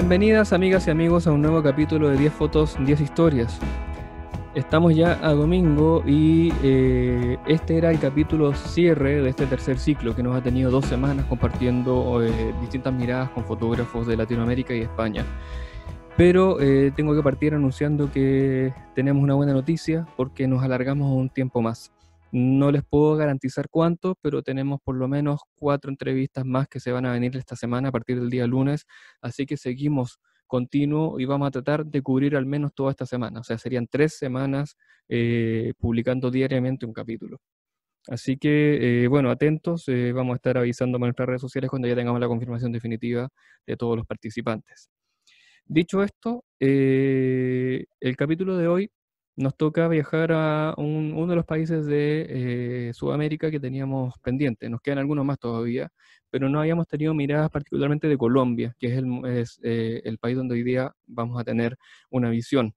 Bienvenidas amigas y amigos a un nuevo capítulo de 10 fotos, 10 historias. Estamos ya a domingo y eh, este era el capítulo cierre de este tercer ciclo que nos ha tenido dos semanas compartiendo eh, distintas miradas con fotógrafos de Latinoamérica y España. Pero eh, tengo que partir anunciando que tenemos una buena noticia porque nos alargamos un tiempo más. No les puedo garantizar cuánto, pero tenemos por lo menos cuatro entrevistas más que se van a venir esta semana a partir del día lunes, así que seguimos continuo y vamos a tratar de cubrir al menos toda esta semana, o sea, serían tres semanas eh, publicando diariamente un capítulo. Así que, eh, bueno, atentos, eh, vamos a estar avisándome en nuestras redes sociales cuando ya tengamos la confirmación definitiva de todos los participantes. Dicho esto, el capítulo de hoy nos toca viajar a uno de los países de eh, Sudamérica que teníamos pendiente. Nos quedan algunos más todavía, pero no habíamos tenido miradas particularmente de Colombia, que es el, eh, país donde hoy día vamos a tener una visión.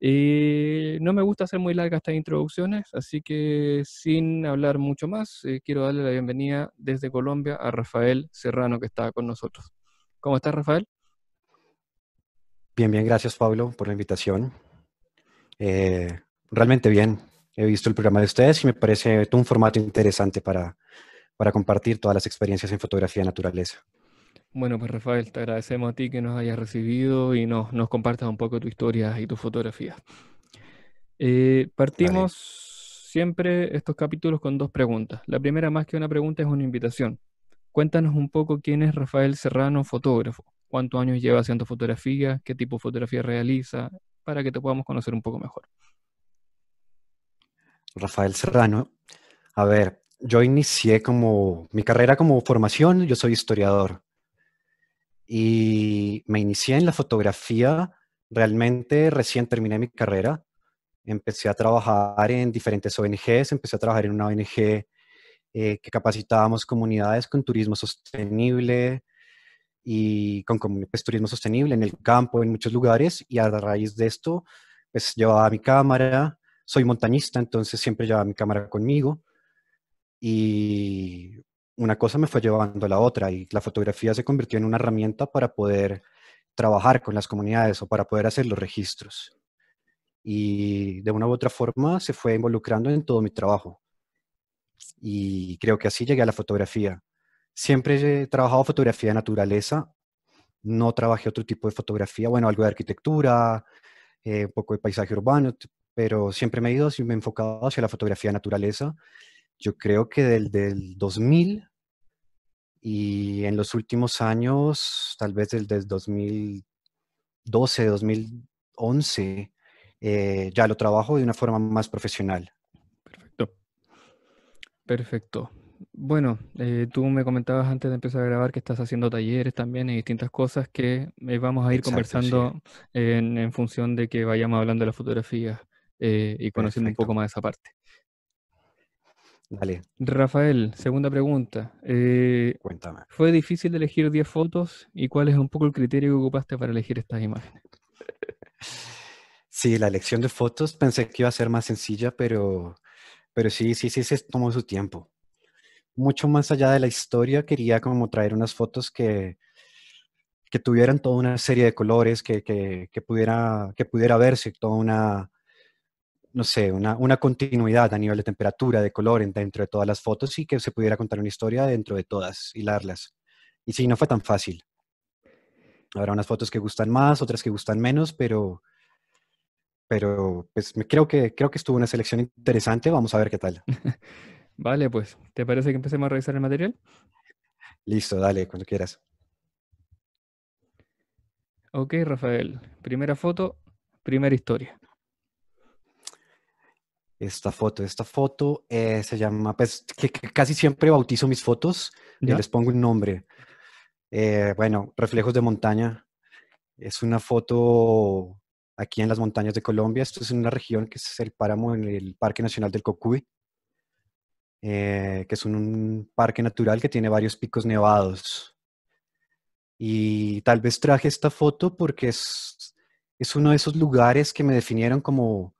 Y eh, no me gusta hacer muy largas estas introducciones, así que sin hablar mucho más, quiero darle la bienvenida desde Colombia a Rafael Serrano, que está con nosotros. ¿Cómo estás, Rafael? Bien, bien, gracias Pablo por la invitación. Eh, realmente bien. He visto el programa de ustedes y me parece un formato interesante para, para compartir todas las experiencias en fotografía de naturaleza. Bueno, pues Rafael, te agradecemos a ti que nos hayas recibido y nos, nos compartas un poco tu historia y tu fotografía. Eh, partimos siempre estos capítulos con dos preguntas. La primera, más que una pregunta, es una invitación. Cuéntanos un poco quién es Rafael Serrano, fotógrafo. ¿Cuántos años lleva haciendo fotografía? ¿Qué tipo de fotografía realiza? para que te podamos conocer un poco mejor. Rafael Serrano, a ver, yo inicié como mi carrera como formación, yo soy historiador y me inicié en la fotografía, realmente recién terminé mi carrera, empecé a trabajar en diferentes ONGs, empecé a trabajar en una ONG eh, que capacitábamos comunidades con turismo sostenible, y con, turismo sostenible en el campo, en muchos lugares, y a raíz de esto, pues llevaba mi cámara, soy montañista, entonces siempre llevaba mi cámara conmigo, y una cosa me fue llevando a la otra, y la fotografía se convirtió en una herramienta para poder trabajar con las comunidades o para poder hacer los registros. Y de una u otra forma se fue involucrando en todo mi trabajo. Y creo que así llegué a la fotografía Siempre he trabajado fotografía de naturaleza, no trabajé otro tipo de fotografía, bueno, algo de arquitectura, eh, un poco de paisaje urbano, pero siempre me he ido, me he enfocado hacia la fotografía de naturaleza. Yo creo que del, del 2000 y en los últimos años, tal vez desde el 2012, 2011, ya lo trabajo de una forma más profesional. Perfecto. Perfecto. Bueno, eh, tú me comentabas antes de empezar a grabar que estás haciendo talleres también y distintas cosas que eh, vamos a ir conversando en, función de que vayamos hablando de la fotografía eh, y conociendo un poco más de esa parte. Dale. Rafael, segunda pregunta. Cuéntame. ¿Fue difícil elegir 10 fotos y cuál es un poco el criterio que ocupaste para elegir estas imágenes? Sí, la elección de fotos pensé que iba a ser más sencilla, pero, pero sí, sí, sí, se tomó su tiempo mucho más allá de la historia, quería como traer unas fotos que, que tuvieran toda una serie de colores, que, pudiera, que pudiera verse toda una, no sé, una, continuidad a nivel de temperatura, de color dentro de todas las fotos y que se pudiera contar una historia dentro de todas, hilarlas. Y sí, no fue tan fácil. Habrá unas fotos que gustan más, otras que gustan menos, pero, pero pues creo que, creo que estuvo una selección interesante. Vamos a ver qué tal. Vale, pues, ¿te parece que empecemos a revisar el material? Listo, dale, cuando quieras. Ok, Rafael, primera foto, primera historia. Esta foto, esta foto eh, se llama, pues que, casi siempre bautizo mis fotos y les pongo un nombre. Eh, bueno, Reflejos de Montaña. Es una foto aquí en las montañas de Colombia. Esto es en una región que es el páramo en el Parque Nacional del Cocuy. Eh, que es un, parque natural que tiene varios picos nevados. Y tal vez traje esta foto porque es, uno de esos lugares que me definieron como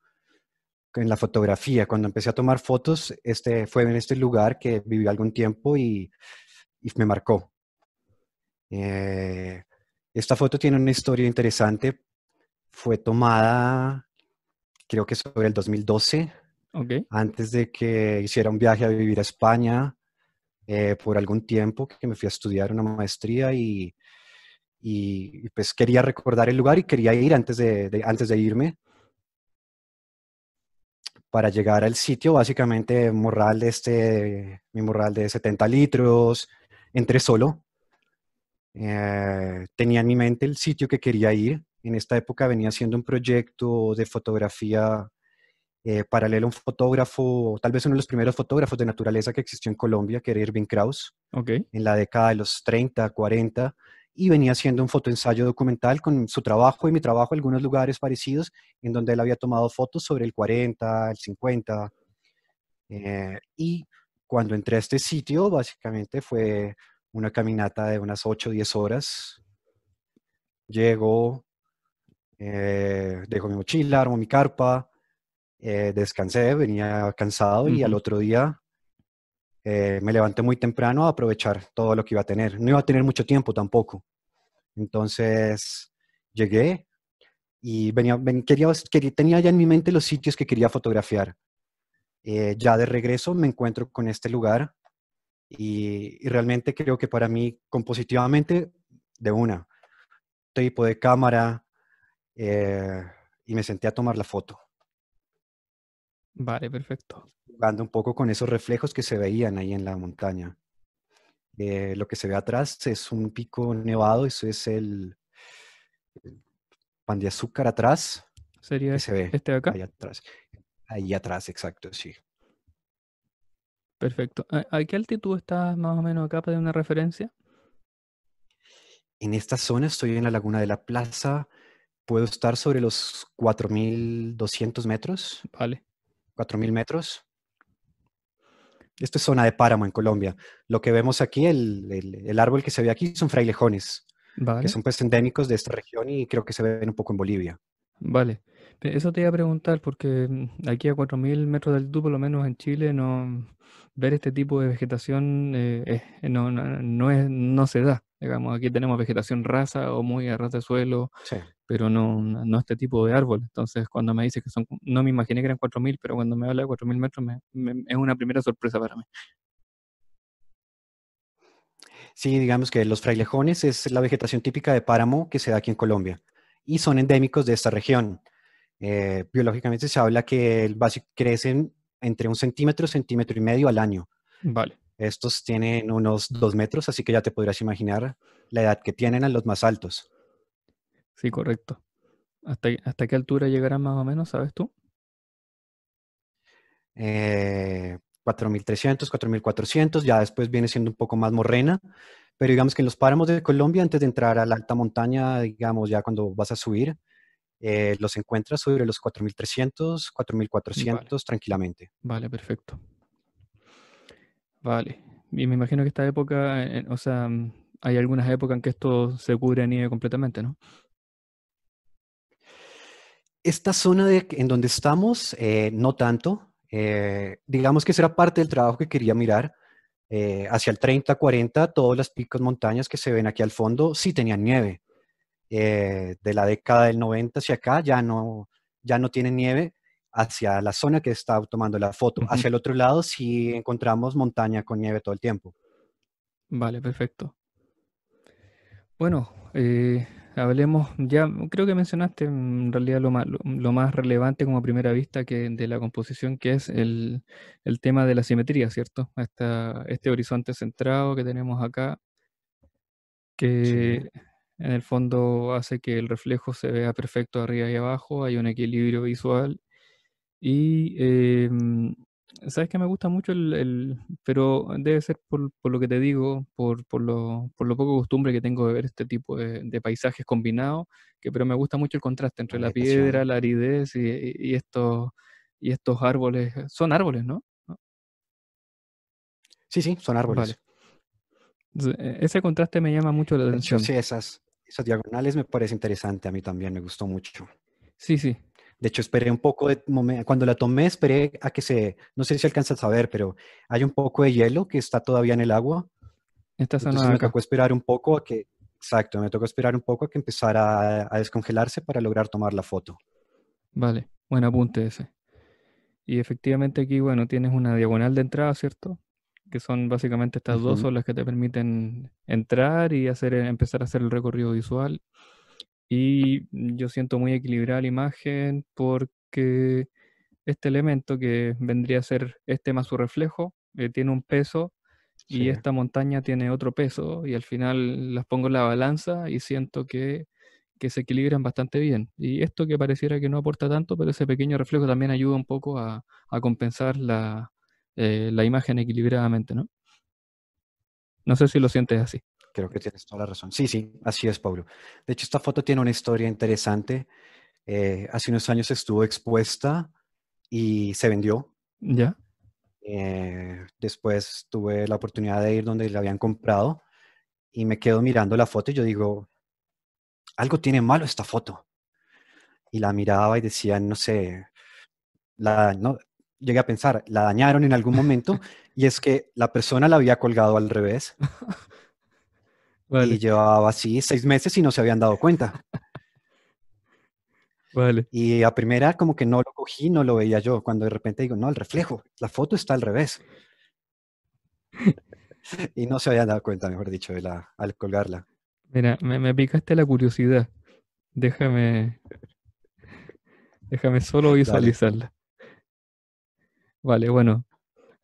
en la fotografía. Cuando empecé a tomar fotos, este, fue en este lugar que viví algún tiempo y, me marcó. Eh, esta foto tiene una historia interesante. Fue tomada, creo que sobre el 2012, antes de que hiciera un viaje a vivir a España eh, por algún tiempo, que me fui a estudiar una maestría y, y, pues quería recordar el lugar y quería ir antes de, antes de irme. Para llegar al sitio, básicamente, morral de este, mi morral de 70 litros, entré solo. Eh, tenía en mi mente el sitio que quería ir. En esta época venía haciendo un proyecto de fotografía eh, paralelo a un fotógrafo, tal vez uno de los primeros fotógrafos de naturaleza que existió en Colombia, que era Irving Kraus, en la década de los 30, 40, y venía haciendo un fotoensayo documental con su trabajo y mi trabajo, en algunos lugares parecidos, en donde él había tomado fotos sobre el 40, el 50. Eh, y cuando entré a este sitio, básicamente fue una caminata de unas 8 o 10 horas. Llego, eh, dejo mi mochila, armo mi carpa, eh, descansé, venía cansado y al otro día eh, me levanté muy temprano a aprovechar todo lo que iba a tener. No iba a tener mucho tiempo tampoco. Entonces llegué y venía, quería, tenía ya en mi mente los sitios que quería fotografiar. Eh, ya de regreso me encuentro con este lugar y, realmente creo que para mí, compositivamente, de una, tipo de cámara, y me senté a tomar la foto. Vale, perfecto. Jugando un poco con esos reflejos que se veían ahí en la montaña. Eh, lo que se ve atrás es un pico nevado, eso es el pan de azúcar atrás. ¿Sería este de acá? Ahí atrás. Ahí atrás, exacto, sí. Perfecto. ¿A qué altitud estás más o menos acá para una referencia? En esta zona estoy en la Laguna de la Plaza. Puedo estar sobre los 4.200 metros. Vale. 4.000 metros. Esto es zona de páramo en Colombia. Lo que vemos aquí, el, árbol que se ve aquí son frailejones, que son pues endémicos de esta región y creo que se ven un poco en Bolivia. Vale. Eso te iba a preguntar porque mm, aquí a 4.000 metros de altura, por lo menos en Chile, no ver este tipo de vegetación eh, no se da. Digamos, aquí tenemos vegetación rasa o muy a ras de suelo, pero no, este tipo de árbol. Entonces, cuando me dice que son, no me imaginé que eran 4.000, pero cuando me habla de 4.000 metros es una primera sorpresa para mí. Sí, digamos que los frailejones es la vegetación típica de páramo que se da aquí en Colombia y son endémicos de esta región. Eh, biológicamente se habla que el crecen entre un centímetro, centímetro y medio al año. Vale. Estos tienen unos dos metros, así que ya te podrías imaginar la edad que tienen a los más altos. Sí, correcto. ¿Hasta, qué altura llegarán más o menos, sabes tú? Eh, cuatro 4.300, 4.400, ya después viene siendo un poco más morrena, pero digamos que en los páramos de Colombia, antes de entrar a la alta montaña, digamos ya cuando vas a subir, eh, los encuentras sobre los 4.300, 4.400 cuatrocientos tranquilamente. Vale, perfecto. Vale. Y me imagino que esta época, eh, eh, o sea, mm, hay algunas épocas en que esto se cubre de nieve completamente, ¿no? Esta zona de, en donde estamos, eh, no tanto. digamos que será parte del trabajo que quería mirar. hacia el 30, 40, todas las picos montañas que se ven aquí al fondo sí tenían nieve. de la década del 90 hacia acá ya no, ya no tienen nieve, hacia la zona que está tomando la foto. Hacia el otro lado si encontramos montaña con nieve todo el tiempo. Vale, perfecto. Bueno, eh, hablemos, ya creo que mencionaste en realidad lo más, lo, más relevante como primera vista que, de la composición, que es el, tema de la simetría, ¿cierto? este horizonte centrado que tenemos acá, que en el fondo hace que el reflejo se vea perfecto arriba y abajo, hay un equilibrio visual y em, sabes que me gusta mucho el, pero debe ser por, lo que te digo, por, por, lo, por lo poco costumbre que tengo de ver este tipo de, paisajes combinados, que pero me gusta mucho el contraste entre la, piedra, la aridez y, y, estos, y estos árboles. Son árboles, ¿no? Sí, sí, son árboles. E, ese contraste me llama mucho la atención. sí, esas, esas diagonales me parece interesante, a mí también me gustó mucho. Sí, sí, de hecho, esperé un poco de cuando la tomé, esperé a que se, no sé si alcanza a saber pero hay un poco de hielo que está todavía en el agua. Esta me tocó esperar un poco a que, exacto, me tocó esperar un poco a que empezara a, descongelarse para lograr tomar la foto. Vale, buen apunte ese. Y efectivamente aquí, bueno, tienes una diagonal de entrada, ¿cierto? Que son básicamente estas dos son las que te permiten entrar y hacer, empezar a hacer el recorrido visual. Y yo siento muy equilibrada la imagen porque este elemento que vendría a ser este más su reflejo, eh, tiene un peso y esta montaña tiene otro peso y al final las pongo en la balanza y siento que, se equilibran bastante bien. Y esto que pareciera que no aporta tanto, pero ese pequeño reflejo también ayuda un poco a, compensar la, eh, la imagen equilibradamente, ¿no? No sé si lo sientes así. Creo que tienes toda la razón. Sí, sí, así es, Pablo. De hecho, esta foto tiene una historia interesante. Eh, hace unos años estuvo expuesta y se vendió. Ya. Eh, después tuve la oportunidad de ir donde la habían comprado y me quedo mirando la foto y yo digo, algo tiene malo esta foto. Y la miraba y decía, no sé, la, no, llegué a pensar, la dañaron en algún momento y es que la persona la había colgado al revés Y llevaba así seis meses y no se habían dado cuenta. Vale. Y a primera como que no lo cogí, no lo veía yo. Cuando de repente digo, no, el reflejo, la foto está al revés. y no se habían dado cuenta, mejor dicho, de la, al colgarla. Mira, me, me picaste la curiosidad. Déjame. Déjame solo visualizarla. Vale, bueno.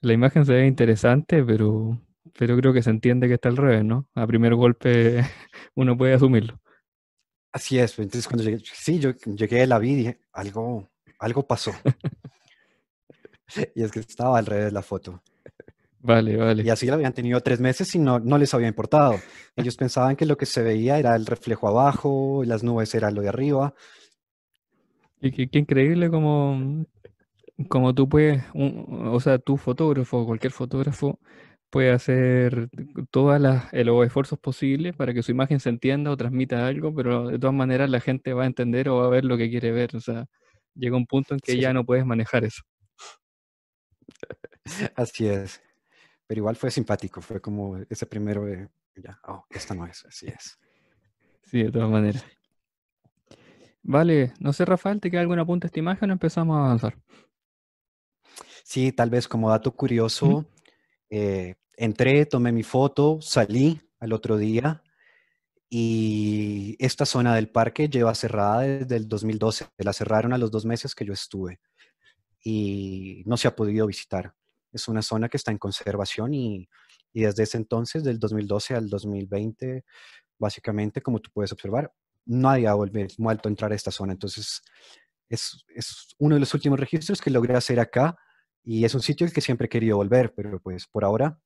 La imagen se ve interesante, pero pero creo que se entiende que está al revés, ¿no? A primer golpe uno puede asumirlo. Así es, pues, entonces cuando llegué, sí, yo llegué a la vida y dije, algo, algo pasó. y es que estaba al revés la foto. Vale, vale. Y así la habían tenido tres meses y no, no les había importado. Ellos pensaban que lo que se veía era el reflejo abajo, las nubes era lo de arriba. Y qué, increíble como, como tú puedes, o sea, tu fotógrafo, cualquier fotógrafo, puede hacer todos eh, los esfuerzos posibles para que su imagen se entienda o transmita algo, pero de todas maneras la gente va a entender o va a ver lo que quiere ver. O sea, llega un punto en que ya no puedes manejar eso. Así es. Pero igual fue simpático, fue como ese primero de, ya, oh, esta no es, así es. Sí, de todas maneras. Vale, no sé, Rafael, ¿te queda algún apunte a esta imagen o empezamos a avanzar? Sí, tal vez como dato curioso, eh, entré, tomé mi foto, salí al otro día y esta zona del parque lleva cerrada desde el 2012. La cerraron a los dos meses que yo estuve y no se ha podido visitar. Es una zona que está en conservación y, desde ese entonces, del 2012 al 2020, básicamente, como tú puedes observar, nadie ha vuelto a entrar a esta zona. Entonces, es, es uno de los últimos registros que logré hacer acá y es un sitio al que siempre he querido volver, pero pues por ahora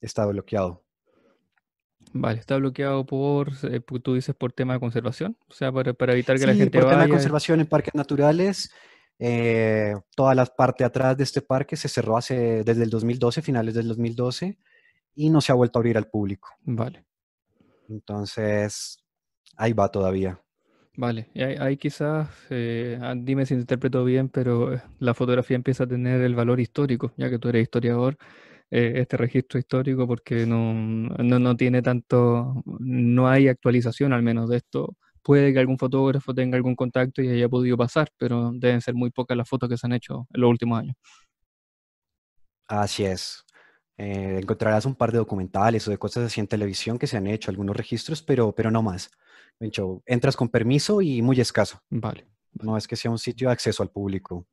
está bloqueado. Vale, está bloqueado por, eh, tú dices, por tema de conservación, o sea, para, para evitar que la gente por tema de conservación en parques naturales, eh, toda la parte atrás de este parque se cerró hace, desde el 2012, finales del 2012, y no se ha vuelto a abrir al público. Vale. Entonces, ahí va todavía. Vale, ahí, quizás, eh, ah, dime si interpreto bien, pero eh, la fotografía empieza a tener el valor histórico, ya que tú eres historiador, eh, este registro histórico, porque no tiene tanto, no hay actualización al menos de esto. Puede que algún fotógrafo tenga algún contacto y haya podido pasar, pero deben ser muy pocas las fotos que se han hecho en los últimos años. Así es, eh, encontrarás un par de documentales o de cosas así en televisión que se han hecho, algunos registros, pero, pero no más. entras con permiso y muy escaso. Vale. No es que sea un sitio de acceso al público.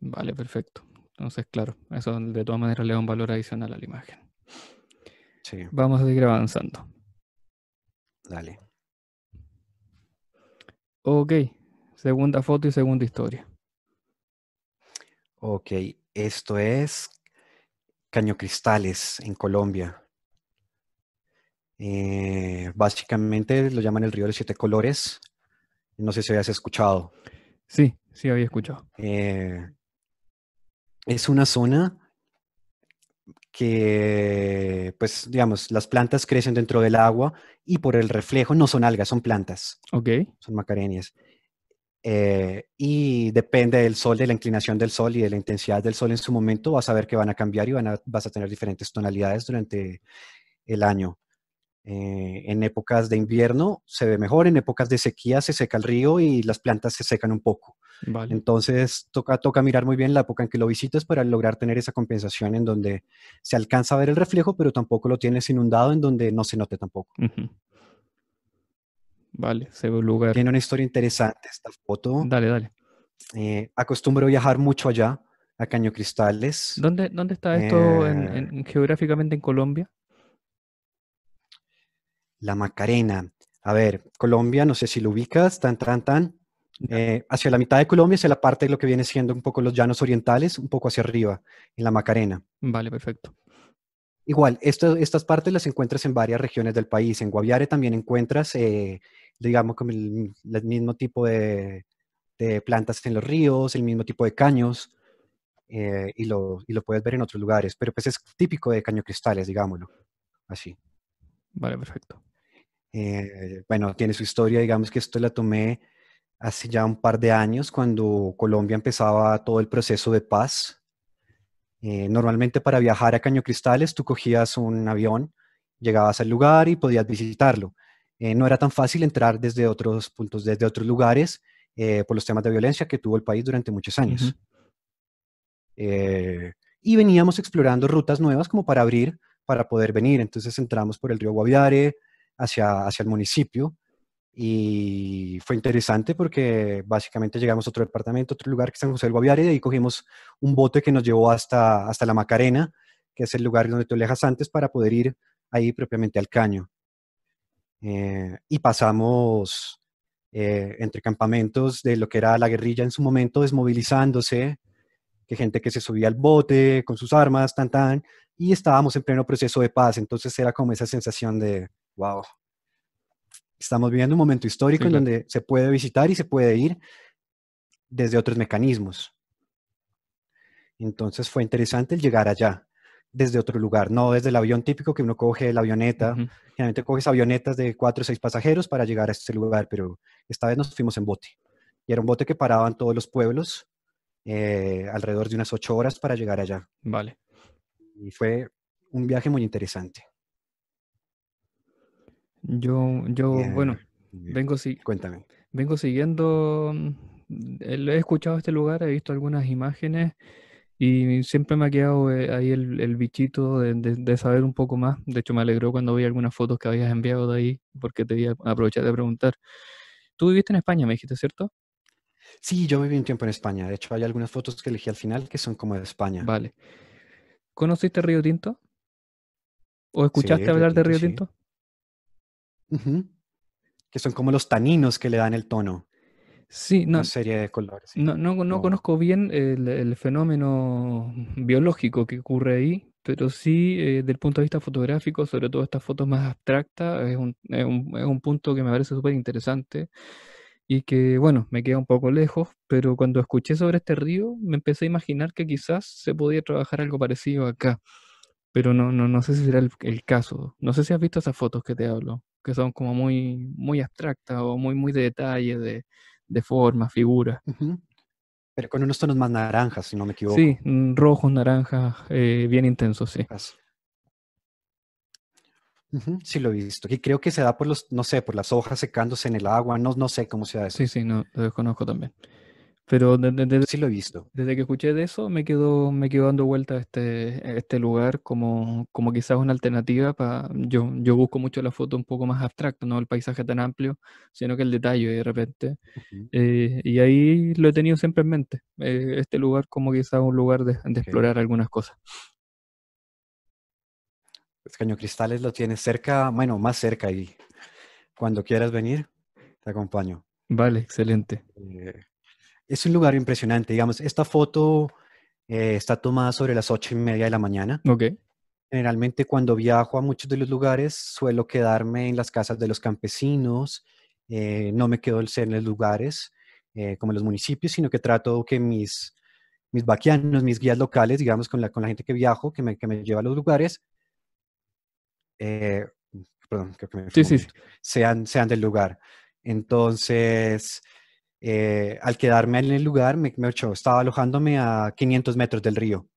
Vale, perfecto. Entonces, claro, eso de todas maneras le da un valor adicional a la imagen. Vamos a seguir avanzando. Dale. Ok, segunda foto y segunda historia. Ok, esto es cristales en Colombia. Eh, básicamente lo llaman el río de siete colores. No sé si habías escuchado. Sí, sí, había escuchado. Eh, es una zona que, pues, digamos, las plantas crecen dentro del agua y por el reflejo no son algas, son plantas. Ok. Son macarenias. Eh, y depende del sol, de la inclinación del sol y de la intensidad del sol en su momento, vas a ver que van a cambiar y van vas a tener diferentes tonalidades durante el año. Eh, en épocas de invierno se ve mejor, en épocas de sequía se seca el río y las plantas se secan un poco. Entonces toca, mirar muy bien la época en que lo visites para lograr tener esa compensación en donde se alcanza a ver el reflejo, pero tampoco lo tienes inundado, en donde no se note tampoco. Vale, se lugar. Tiene una historia interesante esta foto. Dale, dale. Eh, acostumbro viajar mucho allá, a Caño Cristales. ¿Dónde, dónde está esto eh, geográficamente en Colombia? La Macarena. A ver, Colombia, no sé si lo ubicas, tan, tan, tan. Eh, hacia la mitad de Colombia, hacia la parte de lo que viene siendo un poco los llanos orientales, un poco hacia arriba, en la Macarena. Vale, perfecto. Igual, esto, estas partes las encuentras en varias regiones del país. En Guaviare también encuentras digamos, como el, mismo tipo de, plantas en los ríos, el mismo tipo de caños, eh, y, lo, puedes ver en otros lugares, pero pues es típico de Caño Cristales, digámoslo, así. Vale, perfecto. Eh, bueno, tiene su historia, digamos que esto la tomé hace ya un par de años, cuando Colombia empezaba todo el proceso de paz. Eh, normalmente para viajar a Caño Cristales tú cogías un avión, llegabas al lugar y podías visitarlo. Eh, no era tan fácil entrar desde otros puntos, desde otros lugares, eh, por los temas de violencia que tuvo el país durante muchos años. Eh, y veníamos explorando rutas nuevas como para abrir, para poder venir. Entonces entramos por el río Guaviare hacia, hacia el municipio y fue interesante porque básicamente llegamos a otro departamento, otro lugar que es San José del Guaviare, y cogimos un bote que nos llevó hasta, hasta la Macarena, que es el lugar donde te alejas antes para poder ir ahí propiamente al caño. Eh, y pasamos eh, entre campamentos de lo que era la guerrilla en su momento desmovilizándose, que gente que se subía al bote con sus armas, tan, tan, y estábamos en pleno proceso de paz. Entonces era como esa sensación de, wow, estamos viviendo un momento histórico en donde se puede visitar y se puede ir desde otros mecanismos. Entonces fue interesante el llegar allá desde otro lugar, no desde el avión típico que uno coge la avioneta. Generalmente coges avionetas de cuatro o seis pasajeros para llegar a este lugar, pero esta vez nos fuimos en bote. Y era un bote que paraba en todos los pueblos, eh, alrededor de unas ocho horas para llegar allá. Vale. Y fue un viaje muy interesante. Yo, yo, bueno, vengo, si cuéntame. vengo siguiendo, mm, he escuchado este lugar, he visto algunas imágenes. Y siempre me ha quedado eh, ahí el, bichito de, saber un poco más. De hecho, me alegró cuando vi algunas fotos que habías enviado de ahí, porque te voy a aprovechar de preguntar. Tú viviste en España, me dijiste, ¿cierto? Sí, yo viví un tiempo en España. De hecho, hay algunas fotos que elegí al final que son como de España. Vale. ¿Conociste Río Tinto? ¿O escuchaste hablar de Río Tinto? Que son como los taninos que le dan el tono. Sí, no. serie de colores. No, no, no conozco bien el, el, fenómeno biológico que ocurre ahí, pero sí, eh, del punto de vista fotográfico, sobre todo estas fotos más abstractas, es un, un, es un punto que me parece súper interesante y que, bueno, me queda un poco lejos, pero cuando escuché sobre este río, me empecé a imaginar que quizás se podía trabajar algo parecido acá, pero no, no, no sé si será el, caso. No sé si has visto esas fotos que te hablo, que son como muy, muy abstractas o muy, muy de detalle, de de forma, figura Pero con unos tonos más naranjas, si no me equivoco. Sí, mm, rojo, naranja, eh, bien intensos, sí. sí, lo he visto. Y creo que se da por los, no sé, por las hojas secándose en el agua, no, no sé cómo se da eso. Sí, sí, no, lo desconozco también. Pero desde, lo he visto. Desde que escuché de eso, me quedo, me quedo dando vuelta este, este lugar como, como quizás una alternativa para... Yo, yo busco mucho la foto un poco más abstracta, no el paisaje tan amplio, sino que el detalle de repente. Eh, y ahí lo he tenido siempre en mente, eh, este lugar como quizás un lugar de, explorar algunas cosas. Pues, Caño Cristales lo tienes cerca, bueno, más cerca y cuando quieras venir, te acompaño. Vale, excelente. Eh, es un lugar impresionante. Digamos, esta foto eh, está tomada sobre las ocho y media de la mañana. Ok. Generalmente cuando viajo a muchos de los lugares suelo quedarme en las casas de los campesinos, eh, no me quedo en los lugares eh, como en los municipios, sino que trato que mis, mis vaquianos, mis guías locales, digamos, con la, con la gente que viajo, que me, que lleva a los lugares, Sean, sean del lugar. Entonces, eh, al quedarme en el lugar, me, estaba alojándome a 500 metros del río.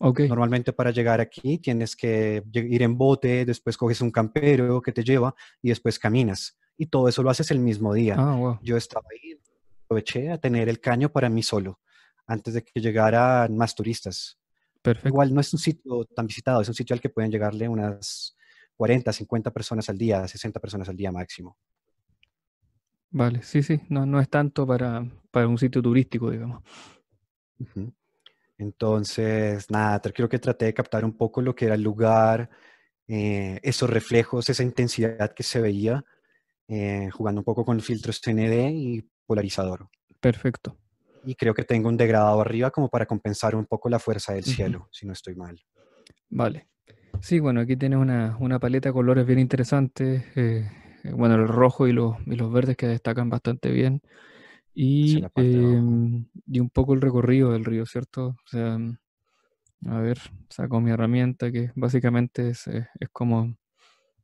Normalmente para llegar aquí tienes que ir en bote, después coges un campero que te lleva y después caminas. Y todo eso lo haces el mismo día. Ah, Yo estaba ahí, aproveché a tener el caño para mí solo, antes de que llegaran más turistas. Perfecto. Igual no es un sitio tan visitado, es un sitio al que pueden llegarle unas 40, 50 personas al día, 60 personas al día máximo. Vale, sí, sí, no, no es tanto para, un sitio turístico, digamos. Entonces, nada, creo que traté de captar un poco lo que era el lugar, eh, esos reflejos, esa intensidad que se veía, eh, jugando un poco con filtros TND y polarizador. Perfecto. Y creo que tengo un degradado arriba como para compensar un poco la fuerza del cielo, si no estoy mal. Vale. Sí, bueno, aquí tienes una, paleta de colores bien interesante. Eh, bueno, el rojo y los, verdes que destacan bastante bien. Em, y, un poco el recorrido del río, ¿cierto? a ver, saco mi herramienta que básicamente es, como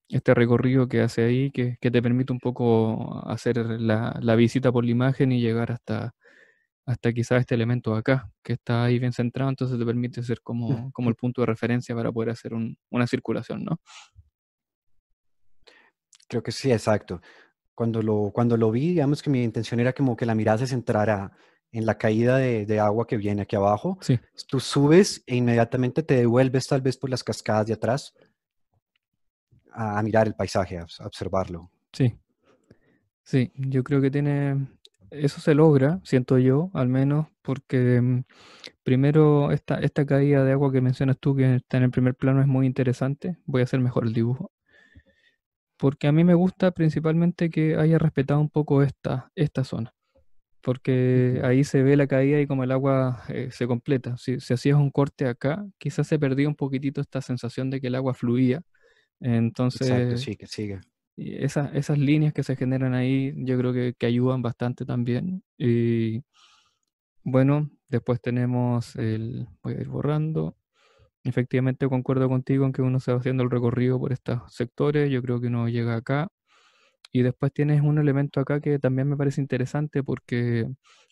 este recorrido que hace ahí, que, te permite un poco hacer la, visita por la imagen y llegar hasta, hasta quizás este elemento acá, que está ahí bien centrado, entonces te permite ser como, el punto de referencia para poder hacer una circulación, ¿no? Creo que sí, exacto. Cuando lo, cuando lo vi, digamos que mi intención era como que la mirada se centrara en la caída de, agua que viene aquí abajo. Sí. Tú subes e inmediatamente te devuelves tal vez por las cascadas de atrás a, mirar el paisaje, a, observarlo. Sí, sí, yo creo que tiene, eso se logra, siento yo, al menos, porque mm, primero esta, esta caída de agua que mencionas tú, que está en el primer plano, es muy interesante. Voy a hacer mejor el dibujo porque a mí me gusta principalmente que haya respetado un poco esta, esta zona, porque ahí se ve la caída y como el agua eh, se completa. Si, hacías un corte acá, quizás se perdía un poquitito esta sensación de que el agua fluía. Entonces, Exacto, sí, que siga. Esas, esas líneas que se generan ahí yo creo que, que ayudan bastante también. Y bueno, después tenemos el, voy a ir borrando, Efectivamente, concuerdo contigo en que uno se va haciendo el recorrido por estos sectores. Yo creo que uno llega acá. Y después tienes un elemento acá que también me parece interesante porque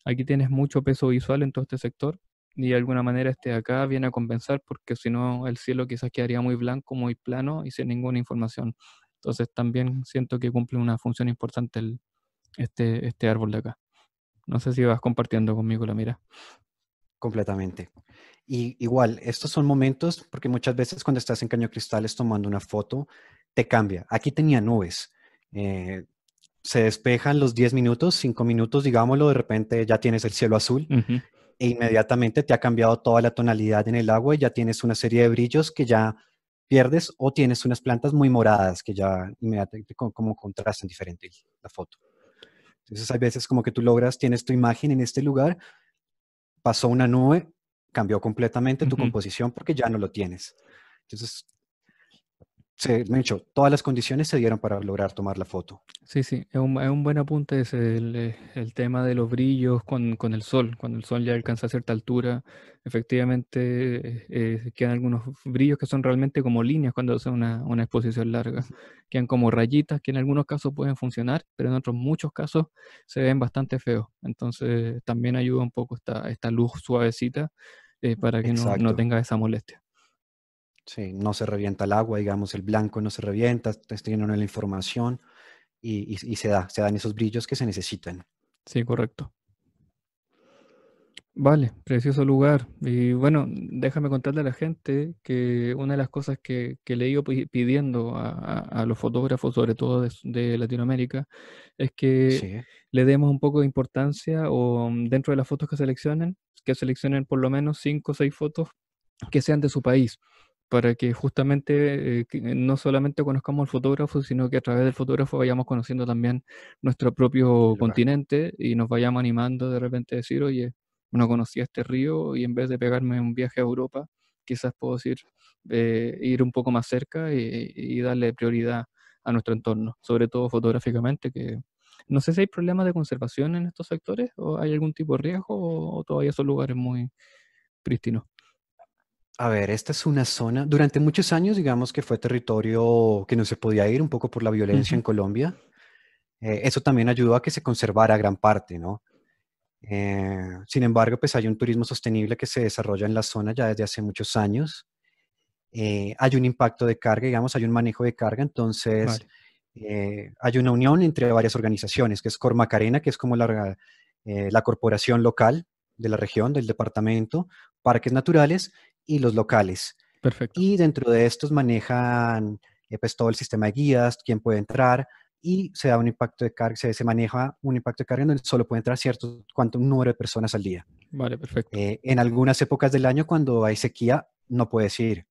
aquí tienes mucho peso visual en todo este sector y de alguna manera este acá viene a compensar porque si no el cielo quizás quedaría muy blanco, muy plano y sin ninguna información. Entonces también siento que cumple una función importante este, este árbol de acá. No sé si vas compartiendo conmigo la mira. Completamente. Y igual, estos son momentos, porque muchas veces cuando estás en Caño Cristales tomando una foto, te cambia. Aquí tenía nubes. Eh, se despejan los 10 minutos, 5 minutos, digámoslo, de repente ya tienes el cielo azul e inmediatamente te ha cambiado toda la tonalidad en el agua y ya tienes una serie de brillos que ya pierdes o tienes unas plantas muy moradas que ya inmediatamente como, como contrastan diferente la foto. Entonces, hay veces como que tú logras, tienes tu imagen en este lugar, pasó una nube, cambió completamente tu composición porque ya no lo tienes. Entonces, se, me dicho, todas las condiciones se dieron para lograr tomar la foto. Sí, sí, es un, es un buen apunte ese, el, eh, tema de los brillos con, con, el sol. Cuando el sol ya alcanza cierta altura, efectivamente eh, eh, quedan algunos brillos que son realmente como líneas cuando hace una, una exposición larga. Quedan como rayitas que en algunos casos pueden funcionar, pero en otros muchos casos se ven bastante feos. Entonces también ayuda un poco esta, esta luz suavecita eh, para que no, no, tenga esa molestia. Sí, no se revienta el agua, digamos, el blanco no se revienta, está tienen la información y, y, y se, da, se dan esos brillos que se necesitan. Sí, correcto. Vale, precioso lugar. Y bueno, déjame contarle a la gente que una de las cosas que, que le he ido pidiendo a, los fotógrafos, sobre todo de, Latinoamérica, es que le demos un poco de importancia o mm, dentro de las fotos que seleccionen, que seleccionen por lo menos cinco o seis fotos que sean de su país para que justamente eh, no solamente conozcamos al fotógrafo, sino que a través del fotógrafo vayamos conociendo también nuestro propio continente y nos vayamos animando de repente a decir, oye, no conocía este río y en vez de pegarme un viaje a Europa, quizás puedo ir eh, ir un poco más cerca y, darle prioridad a nuestro entorno, sobre todo fotográficamente, que no sé si hay problemas de conservación en estos sectores o hay algún tipo de riesgo o, todavía son lugares muy prístinos. A ver, esta es una zona, durante muchos años digamos que fue territorio que no se podía ir un poco por la violencia en Colombia. Eh, eso también ayudó a que se conservara gran parte, ¿no? Eh, sin embargo, pues hay un turismo sostenible que se desarrolla en la zona ya desde hace muchos años. Eh, hay un impacto de carga, digamos, hay un manejo de carga, entonces eh, hay una unión entre varias organizaciones, que es Cormacarena, que es como la, la corporación local de la región, del departamento, parques naturales y los locales. Perfecto. Y dentro de estos manejan pues todo el sistema de guías, quién puede entrar, y se da un impacto de carga, se, maneja un impacto de carga en donde solo puede entrar cierto número de personas al día. Vale, perfecto. Eh, en algunas épocas del año, cuando hay sequía, no puedes ir.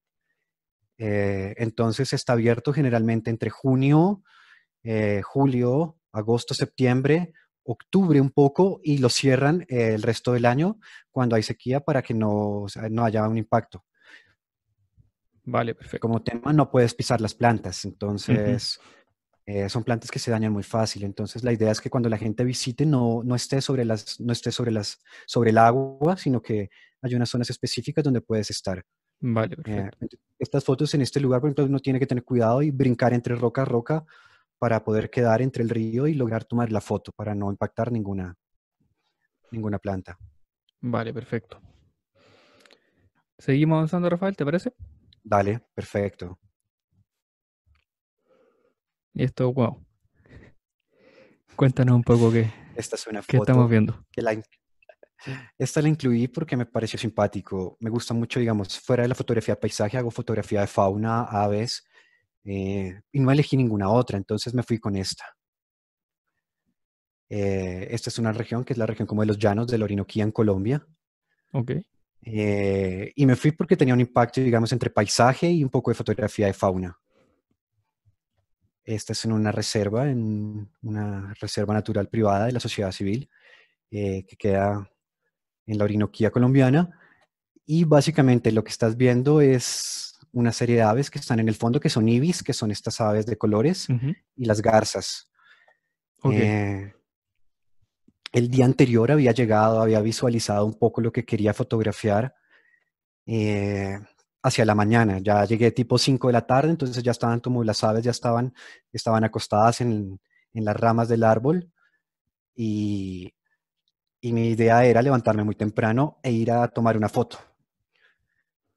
Eh, entonces está abierto generalmente entre junio, eh, julio, agosto, septiembre, octubre un poco y lo cierran el resto del año cuando hay sequía para que no, no haya un impacto. Vale, perfecto. Como tema, no puedes pisar las plantas, entonces eh, son plantas que se dañan muy fácil, entonces la idea es que cuando la gente visite no, esté, sobre, las, no esté sobre, las, sobre el agua, sino que hay unas zonas específicas donde puedes estar. Vale, eh, perfecto. estas fotos en este lugar, por ejemplo, uno tiene que tener cuidado y brincar entre roca a roca para poder quedar entre el río y lograr tomar la foto para no impactar ninguna, ninguna planta. Vale, perfecto. ¿Seguimos avanzando, Rafael? ¿Te parece? Dale, perfecto. Y esto, wow. Cuéntanos un poco qué, Esta es una estamos viendo. esta la incluí porque me pareció simpático. Me gusta mucho, digamos, fuera de la fotografía de paisaje, hago fotografía de fauna, aves, eh, y no elegí ninguna otra, entonces me fui con esta. Eh, esta es una región que es la región como de los llanos del Orinoquía en Colombia. Ok. Eh, y me fui porque tenía un impacto, digamos, entre paisaje y un poco de fotografía de fauna. Esta es en una reserva, en una reserva natural privada de la sociedad civil eh, que queda en la Orinoquía colombiana. Y básicamente lo que estás viendo es una serie de aves que están en el fondo, que son ibis, que son estas aves de colores, y las garzas. Eh, el día anterior había llegado, había visualizado un poco lo que quería fotografiar. Eh, hacia la mañana, ya llegué tipo 5 de la tarde, entonces ya estaban como las aves, ya estaban, estaban acostadas en, en las ramas del árbol y, y mi idea era levantarme muy temprano e ir a tomar una foto.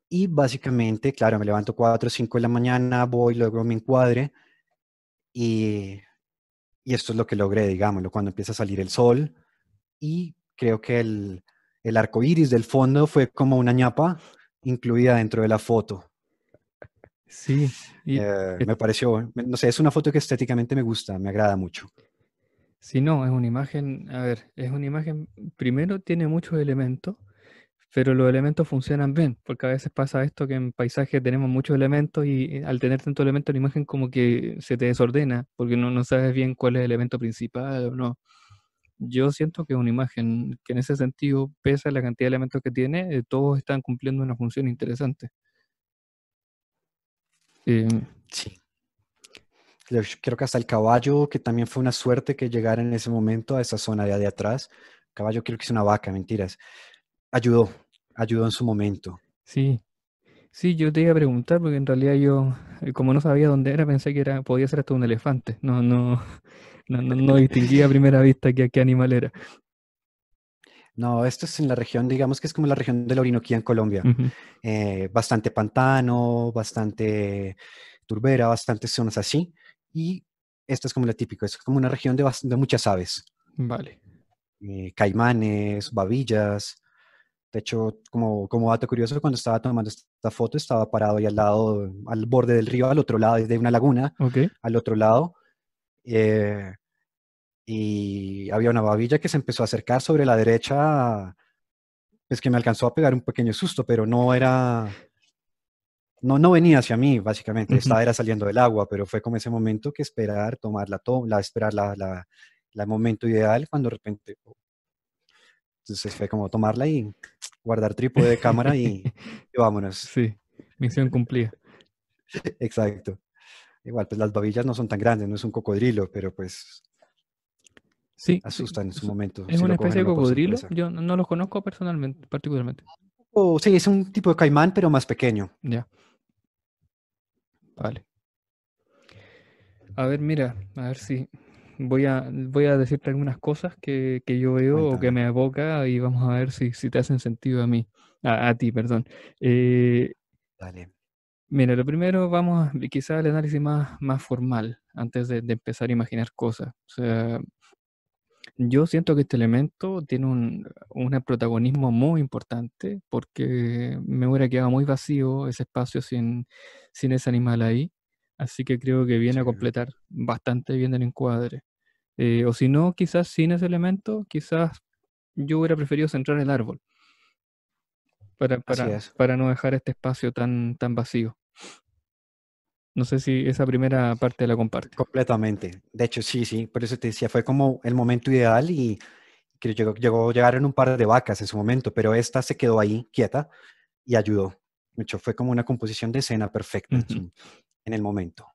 Y básicamente, claro, me levanto 4 o 5 de la mañana, voy, luego me encuadre y, y, esto es lo que logré, digámoslo, cuando empieza a salir el sol y creo que el, el arco iris del fondo fue como una ñapa incluida dentro de la foto. Sí. Eh, me pareció, no sé, es una foto que estéticamente me gusta, me agrada mucho. si no, es una imagen, a ver, es una imagen, primero tiene muchos elementos, pero los elementos funcionan bien, porque a veces pasa esto que en paisaje tenemos muchos elementos y eh, al tener tantos elementos la imagen como que se te desordena, porque no, no sabes bien cuál es el elemento principal o no yo siento que es una imagen que en ese sentido, pese a la cantidad de elementos que tiene, eh, todos están cumpliendo una función interesante. Em, sí. Creo que hasta el caballo, que también fue una suerte que llegara en ese momento a esa zona de, de atrás. Caballo creo que es una vaca, mentiras. Ayudó, ayudó en su momento. Sí, Sí, yo te iba a preguntar porque en realidad yo, eh, como no sabía dónde era, pensé que era podía ser hasta un elefante. No, no, No, no, distinguí a primera vista qué, animal era. No, esto es en la región, digamos que es como la región de la Orinoquía en Colombia. Eh, bastante pantano, bastante turbera, bastantes zonas así. Y esto es como lo típico, es como una región de, muchas aves. Vale. Eh, caimanes, babillas. De hecho, como, como dato curioso, cuando estaba tomando esta foto, estaba parado ahí al lado, al borde del río, al otro lado, de una laguna, okay. al otro lado, eh, y había una babilla que se empezó a acercar sobre la derecha, pues que me alcanzó a pegar un pequeño susto, pero no era, no, no venía hacia mí, básicamente, estaba era saliendo del agua, pero fue como ese momento que esperar, tomar la toma, esperar la, la, momento ideal, cuando de repente... Oh, entonces fue como tomarla y guardar trípode de cámara y, y vámonos. Sí, misión cumplida. Exacto. Igual, pues las babillas no son tan grandes, no es un cocodrilo, pero pues sí, asustan en su momento. Es una especie de cocodrilo, yo no lo conozco personalmente, particularmente. Oh, sí, es un tipo de caimán, pero más pequeño. Ya. Vale. A ver, mira, a ver si voy a, voy a decirte algunas cosas que, yo veo o que me evoca y vamos a ver si, si te hacen sentido a mí, a, ti, perdón. Eh, Mira, lo primero vamos quizás el análisis más, más formal, antes de, empezar a imaginar cosas. O sea, yo siento que este elemento tiene un, protagonismo muy importante porque me hubiera quedado muy vacío ese espacio sin, sin ese animal ahí. Así que creo que viene a completar bastante bien el encuadre. Eh, o si no, quizás sin ese elemento, quizás yo hubiera preferido centrar el árbol para, para, para no dejar este espacio tan, tan vacío. No sé si esa primera parte la comparte. Completamente. De hecho, sí, sí. Por eso te decía, fue como el momento ideal y que llegó, llegó, en un par de vacas en su momento, pero esta se quedó ahí quieta y ayudó. De hecho, fue como una composición de escena perfecta en el momento.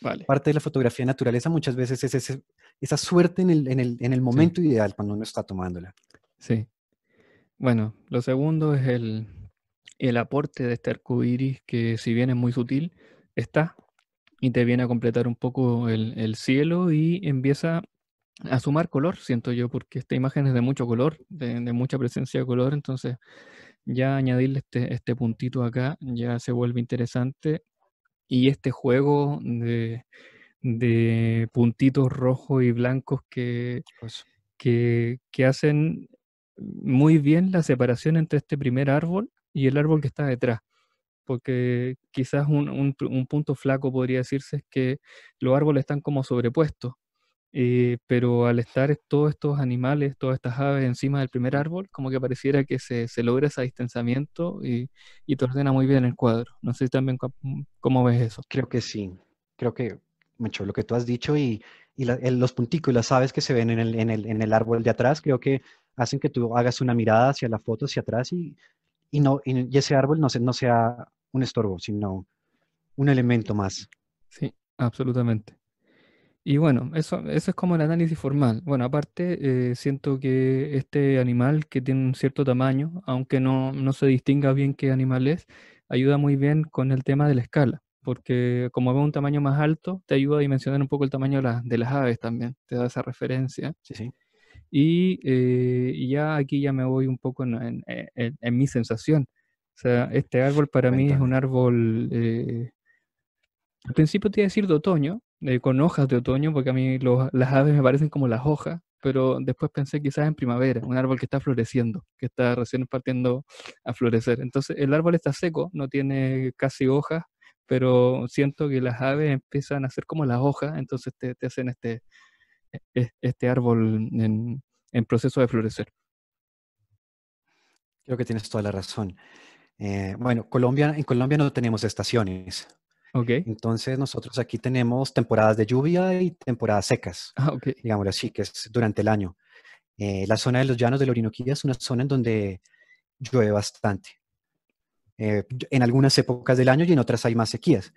Vale. Parte de la fotografía de naturaleza muchas veces es esa suerte en el, en el, en el momento ideal cuando uno está tomándola. Sí. Bueno, lo segundo es el, el aporte de este arco iris, que si bien es muy sutil, está y te viene a completar un poco el, cielo y empieza a sumar color, siento yo, porque esta imagen es de mucho color, de, mucha presencia de color, entonces ya añadirle este, este, puntito acá ya se vuelve interesante y este juego de, puntitos rojos y blancos que, que, que hacen muy bien la separación entre este primer árbol y el árbol que está detrás. Porque quizás un, punto flaco podría decirse es que los árboles están como sobrepuestos, eh, pero al estar todos estos animales, todas estas aves encima del primer árbol, como que pareciera que se, logra ese distanciamiento y, y te ordena muy bien el cuadro. No sé también cómo ves eso. Creo que sí, creo que mucho lo que tú has dicho y, y los punticos y las aves que se ven en el, en el, árbol de atrás, creo que hacen que tú hagas una mirada hacia la foto, hacia atrás y y, no, y ese árbol no, sea un estorbo, sino un elemento más. Sí, absolutamente. Y bueno, eso, eso es como el análisis formal. Bueno, aparte, eh, siento que este animal que tiene un cierto tamaño, aunque no, no se distinga bien qué animal es, ayuda muy bien con el tema de la escala, porque como ve un tamaño más alto, te ayuda a dimensionar un poco el tamaño de, de las aves también, te da esa referencia. Sí, sí. Y eh, ya aquí ya me voy un poco eh, en, mi sensación. O sea, este árbol para mí es un árbol, eh, al principio te iba a decir de otoño, eh, con hojas de otoño, porque a mí las aves me parecen como las hojas, pero después pensé quizás en primavera, un árbol que está floreciendo, que está recién partiendo a florecer. Entonces el árbol está seco, no tiene casi hojas, pero siento que las aves empiezan a ser como las hojas, entonces te hacen este, e-, e-, este árbol en, proceso de florecer. Creo que tienes toda la razón. Eh, bueno, Colombia, en Colombia no tenemos estaciones. Okay. Entonces nosotros aquí tenemos temporadas de lluvia y temporadas secas, ah, okay. así, que es durante el año. Eh, la zona de los llanos de la Orinoquía es una zona en donde llueve bastante. Eh, en algunas épocas del año y en otras hay más sequías.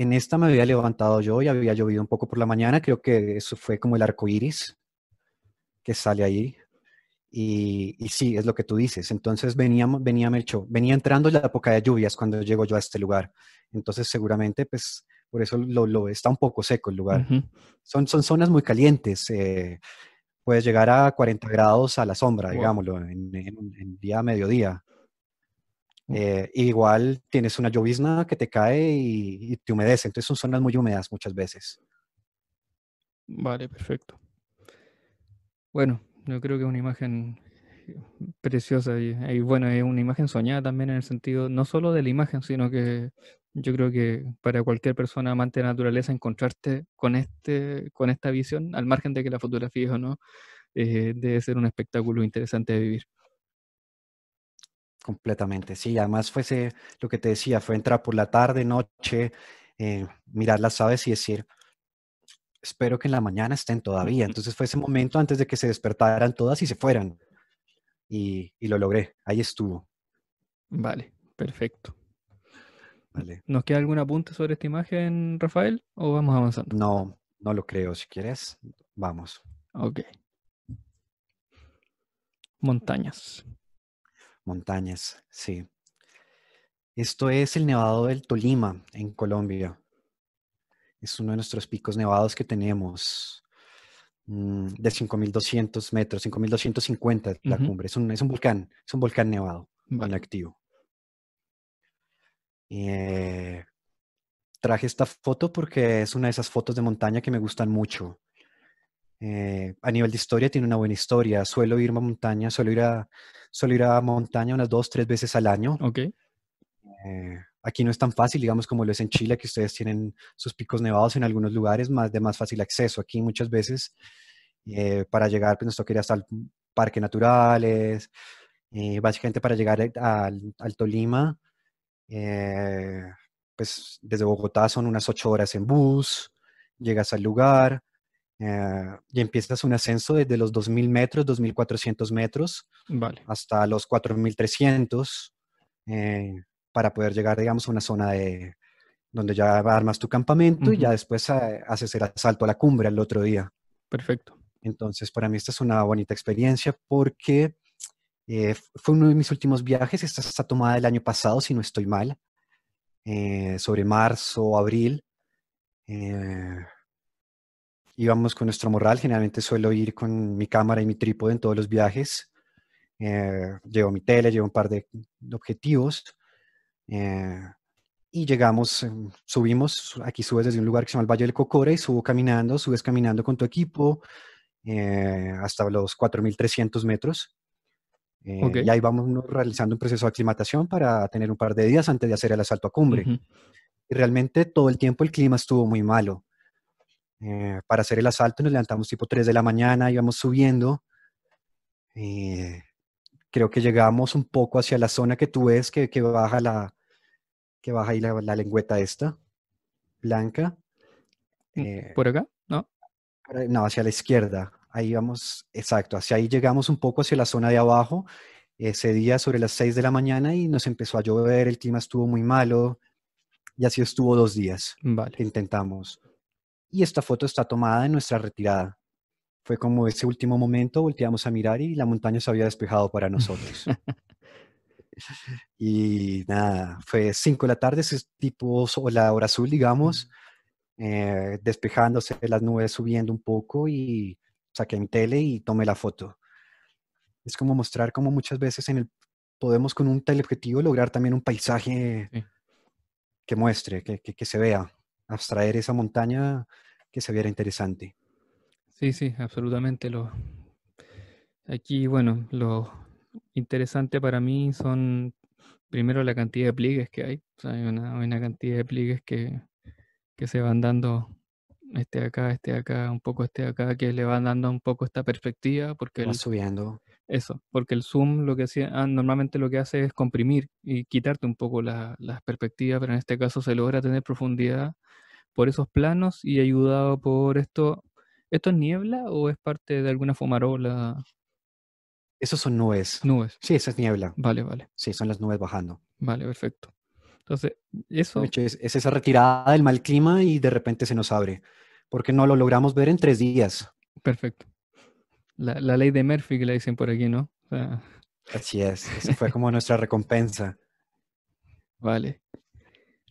En esta me había levantado yo y había llovido un poco por la mañana, creo que eso fue como el arco iris que sale ahí. Y, sí, es lo que tú dices. Entonces venía, venía Melchor, venía entrando la época de lluvias cuando llego yo a este lugar. Entonces seguramente, pues, por eso lo, está un poco seco el lugar. son, son zonas muy calientes. Eh, puedes llegar a 40 grados a la sombra, digámoslo, en, en, en día a mediodía. Eh, igual tienes una llovizna que te cae y, te humedece, entonces son zonas muy húmedas muchas veces. Vale, perfecto. Bueno, yo creo que es una imagen eh, preciosa y, bueno, es una imagen soñada también en el sentido, no solo de la imagen, sino que yo creo que para cualquier persona amante de la naturaleza encontrarte con, este, con esta visión, al margen de que la fotografía o no, eh, debe ser un espectáculo interesante de vivir. Completamente, sí. Además fue lo que te decía, fue entrar por la tarde, noche, eh, mirar las aves y decir, espero que en la mañana estén todavía. Entonces fue ese momento antes de que se despertaran todas y se fueran. Y, lo logré, ahí estuvo. Vale, perfecto. Vale. ¿Nos queda algún apunte sobre esta imagen, Rafael? ¿O vamos avanzando? No, no lo creo. Si quieres, vamos. Ok. Montañas montañas, sí. Esto es el Nevado del Tolima, en Colombia. Es uno de nuestros picos nevados que tenemos mm, de 5.200 metros, 5.250 la cumbre. Es un, es un, volcán, es un volcán nevado vale. activo. Eh, traje esta foto porque es una de esas fotos de montaña que me gustan mucho. Eh, a nivel de historia, tiene una buena historia. Suelo ir a montaña, suelo ir a, suelo ir a montaña unas dos, tres veces al año. Eh, aquí no es tan fácil, digamos, como lo es en Chile, que ustedes tienen sus picos nevados en algunos lugares más de más fácil acceso. Aquí muchas veces eh, para llegar, pues nos toca ir hasta el parque naturales, básicamente para llegar al, al Tolima, pues desde Bogotá son unas ocho horas en bus, llegas al lugar, eh, y empiezas un ascenso desde los 2.000 metros, 2.400 metros, hasta los 4.300, eh, para poder llegar, digamos, a una zona de, donde ya armas tu campamento y ya después eh, haces el asalto a la cumbre al otro día. Perfecto. Entonces, para mí esta es una bonita experiencia porque fue uno de mis últimos viajes, esta está tomada el año pasado, si no estoy mal, sobre marzo, abril íbamos con nuestro morral, generalmente suelo ir con mi cámara y mi trípode en todos los viajes. Eh, llevo mi tele, llevo un par de objetivos. Eh, y llegamos, em, subimos, aquí subes desde un lugar que se llama el Valle del Cocora y subo caminando, subes caminando con tu equipo eh, hasta los 4.300 metros. Y ahí vamos realizando un proceso de aclimatación para tener un par de días antes de hacer el asalto a cumbre. Y realmente todo el tiempo el clima estuvo muy malo. Eh, para hacer el asalto. Nos levantamos tipo 3 de la mañana, íbamos subiendo. creo que llegamos un poco hacia la zona que tú ves, que, baja la que baja ahí la, lengüeta esta, blanca. Mm, eh, ¿Por acá? ¿No? No, hacia la izquierda. Ahí vamos, exacto, hacia ahí llegamos un poco hacia la zona de abajo. Ese día sobre las 6 de la mañana y nos empezó a llover, el clima estuvo muy malo y así estuvo dos días. Vale. Intentamos y esta foto está tomada en nuestra retirada. Fue como ese último momento, volteamos a mirar y la montaña se había despejado para nosotros. y nada, fue 5 de la tarde, ese tipo, o la hora azul, digamos, eh, despejándose las nubes, subiendo un poco y saqué mi tele y tomé la foto. Es como mostrar cómo muchas veces en el, podemos con un teleobjetivo lograr también un paisaje que muestre, que se vea abstraer esa montaña que se viera interesante. Sí, sí, absolutamente. Lo, aquí, bueno, lo interesante para mí son primero la cantidad de pliegues que hay. hay, una, cantidad de pliegues que, se van dando este acá, este de acá, un poco este de acá, que le van dando un poco esta perspectiva porque va subiendo. Eso, porque el zoom lo que hacía, ah, normalmente lo que hace es comprimir y quitarte un poco las perspectivas, pero en este caso se logra tener profundidad por esos planos y ayudado por esto. ¿Esto es niebla o es parte de alguna fumarola? Esos son nubes. Nubes. Sí, esa es niebla. Vale, vale. Sí, son las nubes bajando. Vale, perfecto. Entonces, eso. es, esa retirada del mal clima y de repente se nos abre. Porque no lo logramos ver en tres días. Perfecto. La, la ley de Murphy que la dicen por aquí, ¿no? O Así es. Esa fue como nuestra recompensa. Vale.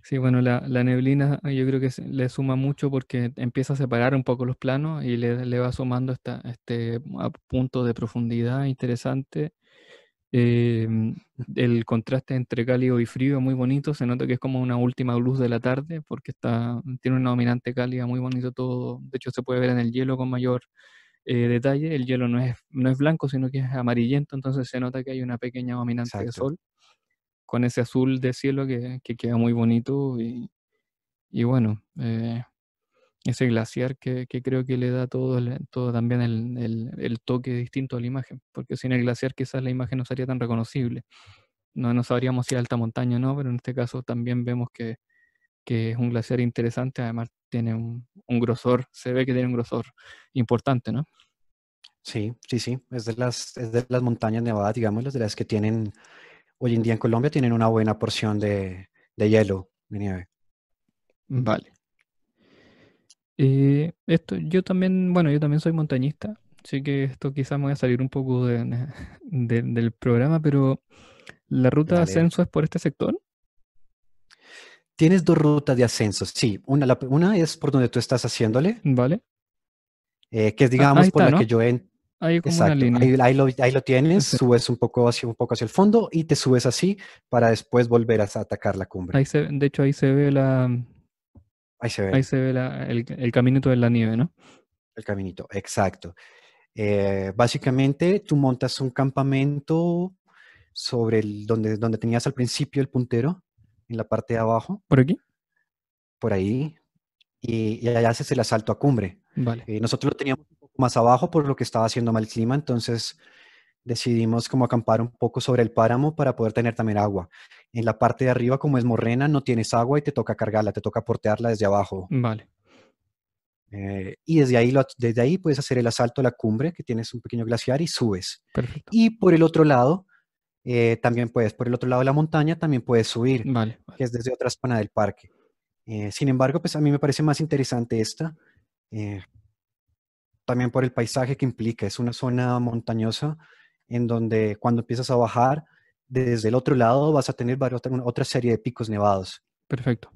Sí, bueno, la, neblina eh, yo creo que le suma mucho porque empieza a separar un poco los planos y le, va sumando esta, este punto de profundidad interesante. Eh, mm, el contraste entre cálido y frío es muy bonito, se nota que es como una última luz de la tarde porque está, tiene una dominante cálida, muy bonito todo. De hecho, se puede ver en el hielo con mayor eh, detalle. El hielo no es, blanco, sino que es amarillento, entonces se nota que hay una pequeña dominante de sol con ese azul de cielo que, queda muy bonito y, y bueno, eh, ese glaciar que, creo que le da todo, todo también el, toque distinto a la imagen, porque sin el glaciar quizás la imagen no sería tan reconocible. No, no sabríamos si es alta montaña o no, pero en este caso también vemos que, que es un glaciar interesante, además tiene un, un, grosor, se ve que tiene un grosor importante, ¿no? Sí, sí, sí, es de las, es de las montañas nevadas, digamos, las de las que tienen hoy en día en Colombia tienen una buena porción de, hielo, de nieve. Mm. Vale. Eh, esto, yo también, bueno, yo también soy montañista, así que esto quizás me voy a salir un poco del programa, pero ¿la ruta de ascenso es por este sector? Tienes dos rutas de ascenso, sí. Una, una es por donde tú estás haciéndole. Vale. Eh, que es, ah, digamos, por la que yo entro. Exacto. Ahí, lo, tienes, subes un poco, hacia, un poco hacia el fondo y te subes así para después volver a atacar la cumbre. de hecho, ahí se ve la. Ahí se ve. Ahí se ve el, caminito de la nieve, ¿no? El caminito, exacto. Eh, básicamente, tú montas un campamento sobre el, donde, donde tenías al principio el puntero, en la parte de abajo. ¿Por aquí? Por ahí. Y, allá haces el asalto a cumbre. Vale. Eh, nosotros lo teníamos más abajo por lo que estaba haciendo mal clima, entonces decidimos como acampar un poco sobre el páramo para poder tener también agua. En la parte de arriba, como es morrena, no tienes agua y te toca cargarla, te toca portearla desde abajo. Vale. Eh, y desde ahí, desde ahí puedes hacer el asalto a la cumbre, que tienes un pequeño glaciar y subes. Perfecto. Y por el otro lado, eh, también puedes, por el otro lado de la montaña, también puedes subir, vale, que es desde otra zona del parque. Eh, sin embargo, pues a mí me parece más interesante esta, también por el paisaje que implica. Es una zona montañosa en donde cuando empiezas a bajar, desde el otro lado vas a tener otra serie de picos nevados. Perfecto.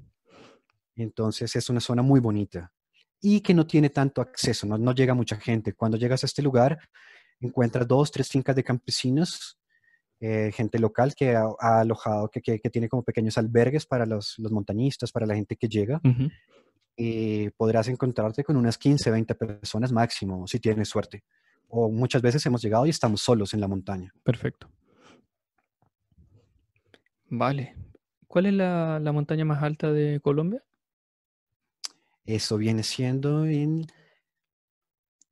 Entonces es una zona muy bonita y que no tiene tanto acceso, no, llega mucha gente. Cuando llegas a este lugar, encuentras dos, tres fincas de campesinos, eh, gente local que ha, alojado, que, tiene como pequeños albergues para los, montañistas, para la gente que llega. Eh, podrás encontrarte con unas 15, 20 personas máximo, si tienes suerte. O muchas veces hemos llegado y estamos solos en la montaña. Perfecto. Vale. ¿Cuál es la, la montaña más alta de Colombia? Eso viene siendo en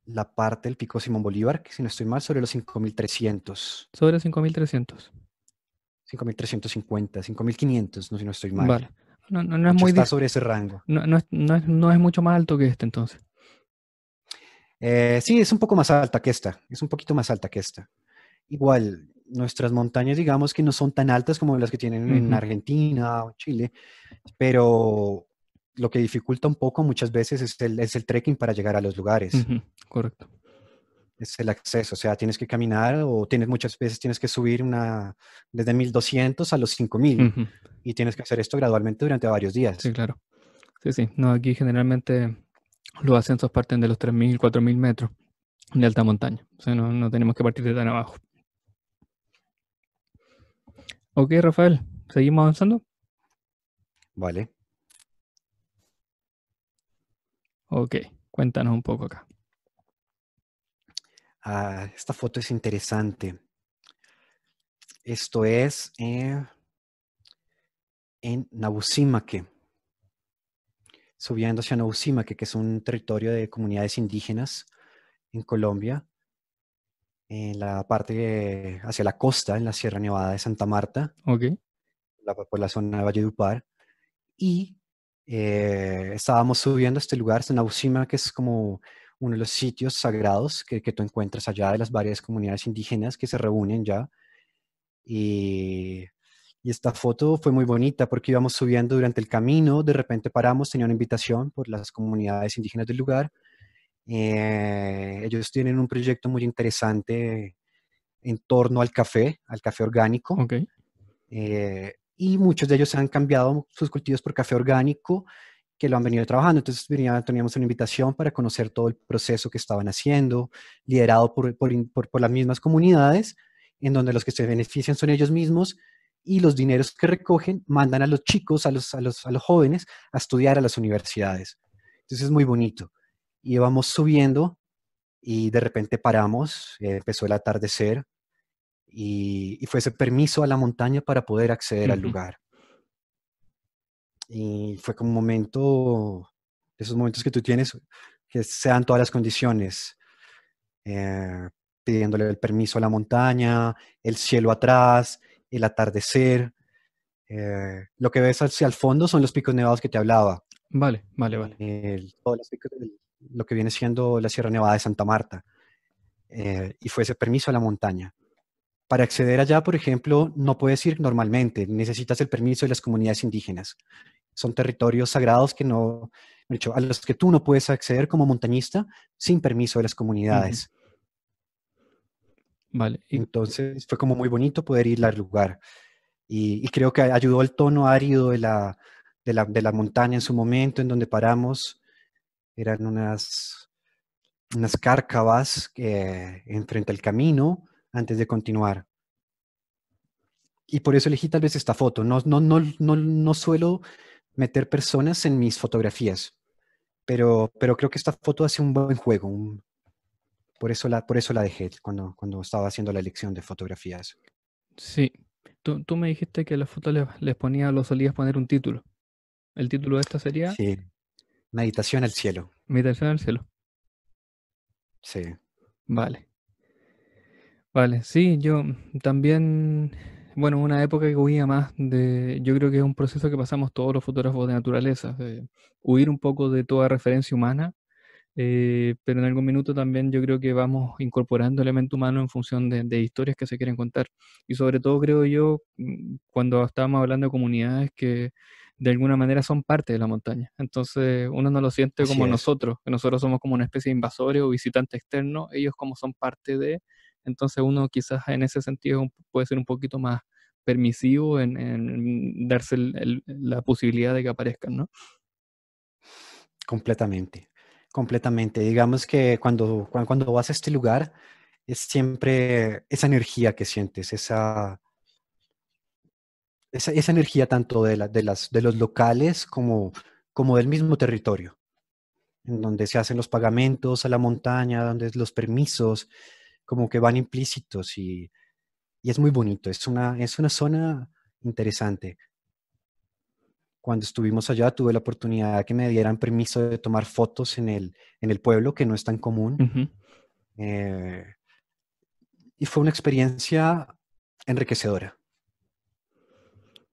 la parte del pico Simón Bolívar, que si no estoy mal, sobre los 5300. Sobre los 5300. 5350, 5500, no si no estoy mal. Vale. No, es muy está sobre ese rango. No, es, no, es, no es mucho más alto que este entonces. Eh, sí, es un poco más alta que esta, es un poquito más alta que esta. Igual, nuestras montañas, digamos que no son tan altas como las que tienen en Argentina o Chile, pero lo que dificulta un poco muchas veces es el, es el trekking para llegar a los lugares. Correcto es el acceso, o sea, tienes que caminar o tienes muchas veces tienes que subir una desde 1200 a los 5000 y tienes que hacer esto gradualmente durante varios días. Sí, claro. Sí, sí, no aquí generalmente los ascensos parten de los 3000, 4000 metros de alta montaña, o sea, no, no tenemos que partir de tan abajo. Ok, Rafael, ¿seguimos avanzando? Vale. Ok, cuéntanos un poco acá. Ah, esta foto es interesante. Esto es eh, en Nabusimaque, subiendo hacia Nabusimaque, que es un territorio de comunidades indígenas en Colombia, en la parte hacia la costa, en la Sierra Nevada de Santa Marta, la, por la zona de Valledupar. Y eh, estábamos subiendo a este lugar, este Nabusimaque, que es como uno de los sitios sagrados que, que tú encuentras allá de las varias comunidades indígenas que se reúnen ya. Y, esta foto fue muy bonita porque íbamos subiendo durante el camino, de repente paramos, tenía una invitación por las comunidades indígenas del lugar. Eh, ellos tienen un proyecto muy interesante en torno al café, al café orgánico. Eh, y muchos de ellos han cambiado sus cultivos por café orgánico que lo han venido trabajando. Entonces venía, teníamos una invitación para conocer todo el proceso que estaban haciendo, liderado por, por, las mismas comunidades, en donde los que se benefician son ellos mismos y los dineros que recogen mandan a los chicos, a los, a los, jóvenes, a estudiar a las universidades. Entonces es muy bonito. Y vamos subiendo y de repente paramos, empezó el atardecer y, y, fue ese permiso a la montaña para poder acceder al lugar. Y fue como un momento, esos momentos que tú tienes, que sean todas las condiciones, eh, pidiéndole el permiso a la montaña, el cielo atrás, el atardecer. Eh, lo que ves hacia el fondo son los picos nevados que te hablaba. Vale, vale, vale. lo que viene siendo la Sierra Nevada de Santa Marta. Eh, y fue ese permiso a la montaña. Para acceder allá, por ejemplo, no puedes ir normalmente, necesitas el permiso de las comunidades indígenas. Son territorios sagrados que no, dicho, a los que tú no puedes acceder como montañista sin permiso de las comunidades. Vale. Entonces fue como muy bonito poder ir al lugar. Y, creo que ayudó el tono árido de la, de la, montaña en su momento, en donde paramos, eran unas, unas cárcavas que en al camino antes de continuar. Y por eso elegí tal vez esta foto. No, no, no, no, no suelo meter personas en mis fotografías. Pero, pero creo que esta foto hace un buen juego. por, eso la, por eso la dejé cuando, cuando estaba haciendo la elección de fotografías. Sí. Tú, me dijiste que la las fotos les, les ponía, los solías poner un título. ¿El título de esta sería? Sí. Meditación al cielo. Meditación al cielo. Sí. Vale. Vale, sí, yo también bueno, una época que huía más de, yo creo que es un proceso que pasamos todos los fotógrafos de naturaleza, huir un poco de toda referencia humana, eh, pero en algún minuto también yo creo que vamos incorporando elemento humano en función de, de, historias que se quieren contar. Y sobre todo creo yo, mm, cuando estábamos hablando de comunidades que de alguna manera son parte de la montaña. Entonces uno no lo siente como nosotros, que nosotros somos como una especie de invasores o visitante externo, ellos como son parte de, entonces uno quizás en ese sentido puede ser un poquito más permisivo en, darse la posibilidad de que aparezcan, ¿no? Completamente, completamente. Digamos que cuando, cuando vas a este lugar, es siempre esa energía que sientes, esa, esa, energía tanto de, la, de, las, de los locales como, como del mismo territorio, en donde se hacen los pagamentos a la montaña, donde los permisos, como que van implícitos y, y es muy bonito, es una, es una zona interesante. Cuando estuvimos allá tuve la oportunidad que me dieran permiso de tomar fotos en el, en el pueblo, que no es tan común. Eh, y fue una experiencia enriquecedora.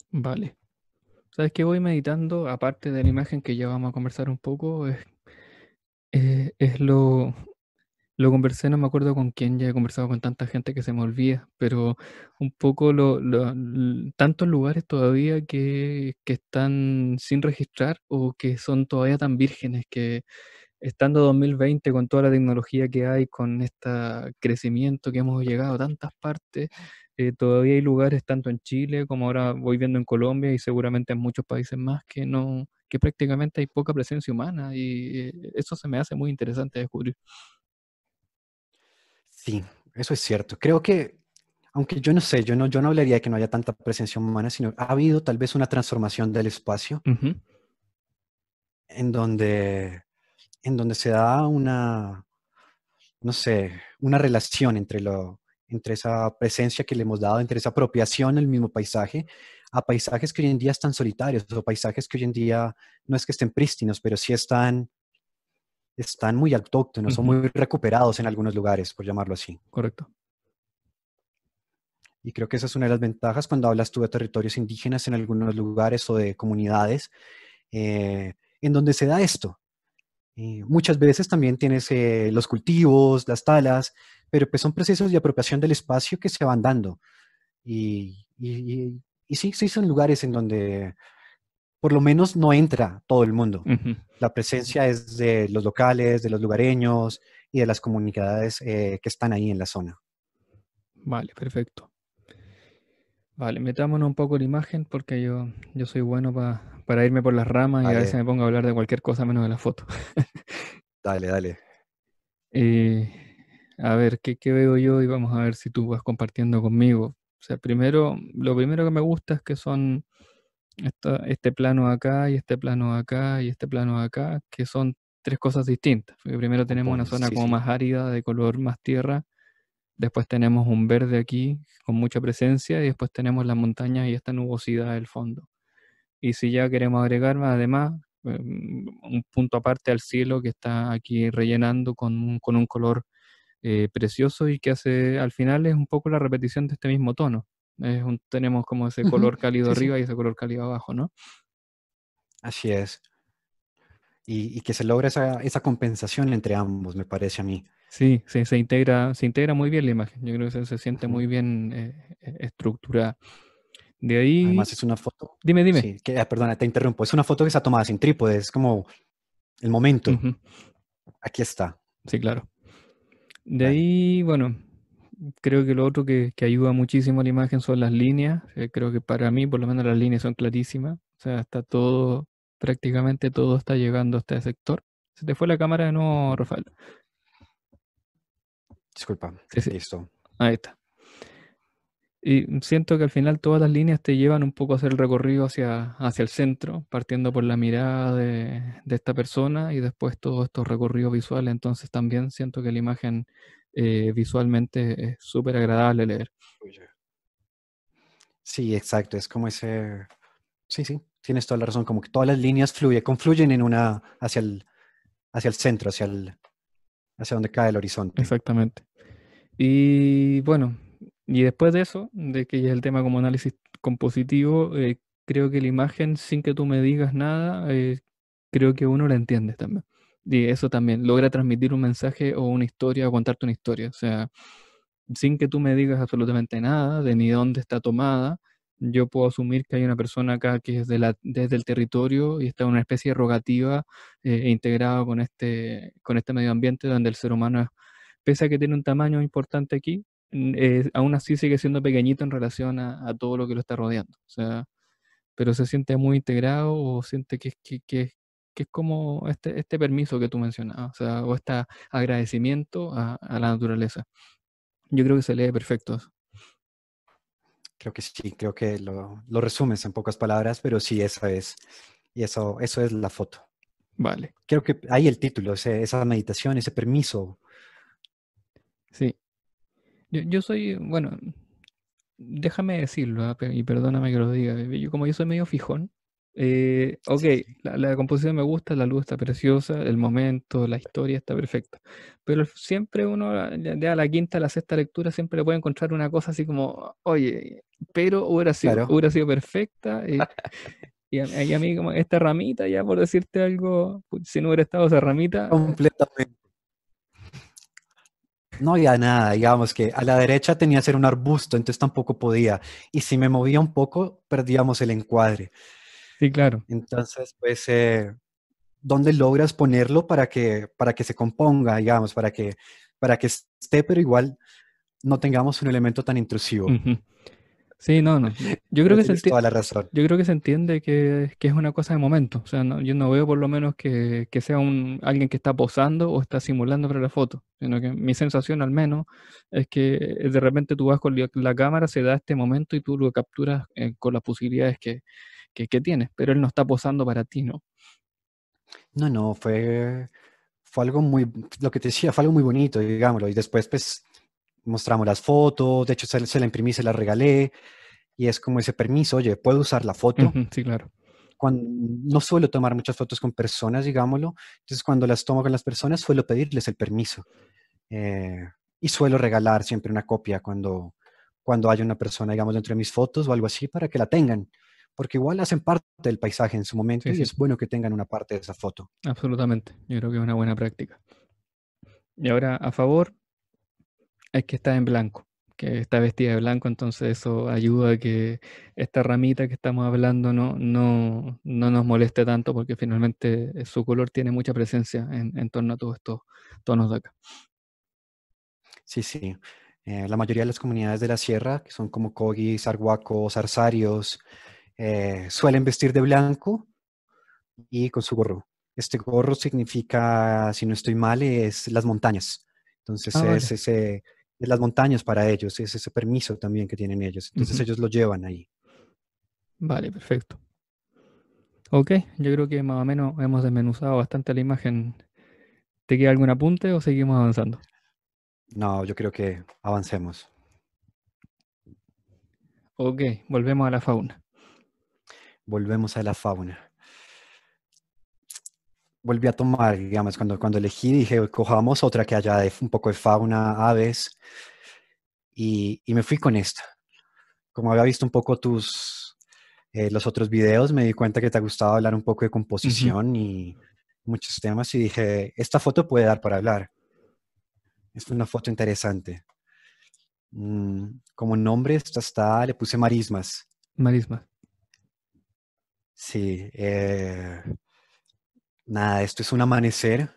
Vale. ¿Sabes qué voy meditando? Aparte de la imagen que ya vamos a conversar un poco, es, es lo, lo conversé, no me acuerdo con quién, ya he conversado con tanta gente que se me olvida, pero un poco lo, tantos lugares todavía que, están sin registrar o que son todavía tan vírgenes que estando 2020 con toda la tecnología que hay, con este crecimiento que hemos llegado a tantas partes, eh, todavía hay lugares tanto en Chile como ahora voy viendo en Colombia y seguramente en muchos países más que no que prácticamente hay poca presencia humana y eh, eso se me hace muy interesante descubrir. Sí, eso es cierto. Creo que, aunque yo no sé, yo no, yo no hablaría de que no haya tanta presencia humana, sino ha habido tal vez una transformación del espacio en, donde, en donde se da una, no sé, una relación entre, lo, entre esa presencia que le hemos dado, entre esa apropiación del mismo paisaje, a paisajes que hoy en día están solitarios o paisajes que hoy en día no es que estén prístinos, pero sí están están muy autóctonos son muy recuperados en algunos lugares, por llamarlo así. Correcto. Y creo que esa es una de las ventajas cuando hablas tú de territorios indígenas en algunos lugares o de comunidades eh, en donde se da esto. Eh, muchas veces también tienes eh, los cultivos, las talas, pero pues son procesos de apropiación del espacio que se van dando. Y, y sí, sí son lugares en donde por lo menos no entra todo el mundo. La presencia es de los locales, de los lugareños y de las comunidades eh, que están ahí en la zona. Vale, perfecto. Vale, metámonos un poco la imagen porque yo, yo soy bueno para irme por las ramas y a veces me pongo a hablar de cualquier cosa menos de la foto. dale, dale. Eh, a ver, ¿qué, ¿qué veo yo? Y vamos a ver si tú vas compartiendo conmigo. O sea, primero, lo primero que me gusta es que son este plano acá y este plano acá y este plano acá, que son tres cosas distintas. primero tenemos una zona como más árida, de color más tierra, después tenemos un verde aquí con mucha presencia y después tenemos las montañas y esta nubosidad del fondo. Y si ya queremos agregar más además em, un punto aparte al cielo que está aquí rellenando con un, con un color eh, precioso y que hace al final es un poco la repetición de este mismo tono tenemos como ese color cálido arriba y ese color cálido abajo, ¿no? Así es. Y, que se logra esa, esa, compensación entre ambos, me parece a mí. Sí, sí, se integra, se integra muy bien la imagen. Yo creo que se, siente muy bien eh, eh, estructurada. De ahí. Además, es una foto. Dime, dime. que, ah, perdona, te interrumpo. Es una foto que está tomada sin trípode. Es como el momento. Aquí está. Sí, claro. De ahí, bueno, creo que lo otro que, ayuda muchísimo a la imagen son las líneas. Eh, creo que para mí, por lo menos, las líneas son clarísimas. O sea, está todo, prácticamente todo está llegando a este sector. Se te fue la cámara de nuevo, Rafael. Disculpa, listo. Ahí está. Y siento que al final todas las líneas te llevan un poco a hacer el recorrido hacia, hacia el centro, partiendo por la mirada de esta persona y después todos estos recorridos visuales. Entonces también siento que la imagen eh, visualmente es súper agradable leer. Sí, exacto, es como ese... Sí, sí, tienes toda la razón, como que todas las líneas fluyen confluyen en una hacia el, hacia el centro, hacia, el, hacia donde cae el horizonte. Exactamente. Y bueno, y después de eso, de que ya es el tema como análisis compositivo, eh, creo que la imagen, sin que tú me digas nada, eh, creo que uno la entiende también. Y eso también, logra transmitir un mensaje o una historia o contarte una historia. O sea, sin que tú me digas absolutamente nada de ni dónde está tomada, yo puedo asumir que hay una persona acá que es de la, desde el territorio y está en una especie de rogativa eh, e integrada con este, con este medio ambiente donde el ser humano, pese a que tiene un tamaño importante aquí, eh, aún así sigue siendo pequeñito en relación a, todo lo que lo está rodeando. O sea, pero se siente muy integrado o siente que, que, que, que es como este, este permiso que tú mencionabas, o, sea, o este agradecimiento a, la naturaleza. Yo creo que se lee perfecto. Creo que sí, creo que lo, lo, resumes en pocas palabras, pero sí, esa es. Y eso, eso es la foto. Vale. Creo que ahí el título, esa meditación, ese permiso. Sí. Yo, yo soy, bueno, déjame decirlo, ah, y perdóname que lo diga, yo como yo soy medio fijón, eh, ok, La, composición me gusta, la luz está preciosa, el momento, la historia está perfecta. Pero siempre uno, ah, ya la quinta, la sexta lectura, siempre le puede encontrar una cosa así como, oye, pero hubiera sido, hubiera sido perfecta. Eh, y, a, a, mí, como esta ramita, ya por decirte algo, si no hubiera estado esa ramita. Completamente. No había nada, digamos que a la derecha tenía que ser un arbusto, entonces tampoco podía. Y si me movía un poco, perdíamos el encuadre. Sí, claro. Entonces, pues, eh, ¿dónde logras ponerlo para que, para que se componga, digamos, para que, para que esté, pero igual no tengamos un elemento tan intrusivo? Sí, no, no. Yo creo, que se razón. yo creo que se entiende que, es una cosa de momento. O sea, yo no veo por lo menos que, sea un, alguien que está posando o está simulando para la foto, sino que mi sensación al menos es que de repente tú vas con la, cámara, se da este momento y tú lo capturas eh, con las posibilidades que, que, tienes, pero él no está posando para ti, ¿no? No, no, fue, fue algo muy, lo que te decía, fue algo muy bonito, digámoslo, y después pues mostramos las fotos, de hecho se, la imprimí, se la regalé, y es como ese permiso, oye, ¿puedo usar la foto? sí, claro. Cuando, no suelo tomar muchas fotos con personas, digámoslo, entonces cuando las tomo con las personas suelo pedirles el permiso. Eh, y suelo regalar siempre una copia cuando, cuando haya una persona, digamos, dentro de mis fotos o algo así para que la tengan porque igual hacen parte del paisaje en su momento y es bueno que tengan una parte de esa foto. Absolutamente, yo creo que es una buena práctica. Y ahora, a favor, es que está en blanco, que está vestida de blanco, entonces eso ayuda a que esta ramita que estamos hablando no, no, no nos moleste tanto, porque finalmente su color tiene mucha presencia en, torno a todos estos tonos de acá. Sí, sí. Eh, la mayoría de las comunidades de la sierra, que son como Cogis, Arhuacos Zarzarios, eh, suelen vestir de blanco y con su gorro. Este gorro significa, si no estoy mal, es las montañas. Entonces ah, es ese, las montañas para ellos, es ese permiso también que tienen ellos. Entonces ellos lo llevan ahí. Vale, perfecto. Ok, yo creo que más o menos hemos desmenuzado bastante la imagen. ¿Te queda algún apunte o seguimos avanzando? No, yo creo que avancemos. Ok, volvemos a la fauna volvemos a la fauna. Volví a tomar, digamos, cuando, cuando elegí, dije, cojamos otra que haya de, un poco de fauna, aves, y, me fui con esta. Como había visto un poco tus, eh, los otros videos, me di cuenta que te ha gustado hablar un poco de composición y muchos temas, y dije, esta foto puede dar para hablar. Es una foto interesante. Mm, como nombre, esta está, le puse marismas. Marismas. Sí, eh, nada, esto es un amanecer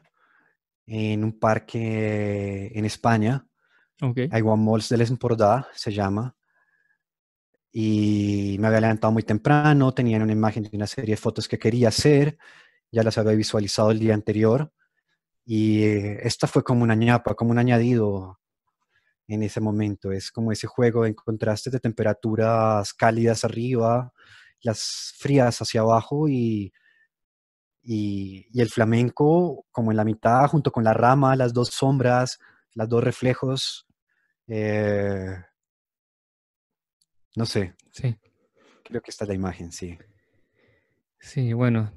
en un parque en España. Okay. de Les Empordà se llama. Y me había levantado muy temprano, tenía una imagen de una serie de fotos que quería hacer, ya las había visualizado el día anterior. Y eh, esta fue como una ñapa, como un añadido en ese momento. Es como ese juego en contrastes de temperaturas cálidas arriba, las frías hacia abajo y, y, el flamenco como en la mitad, junto con la rama, las dos sombras, las dos reflejos. Eh, no sé. Sí. Creo que está la imagen, sí. Sí, bueno,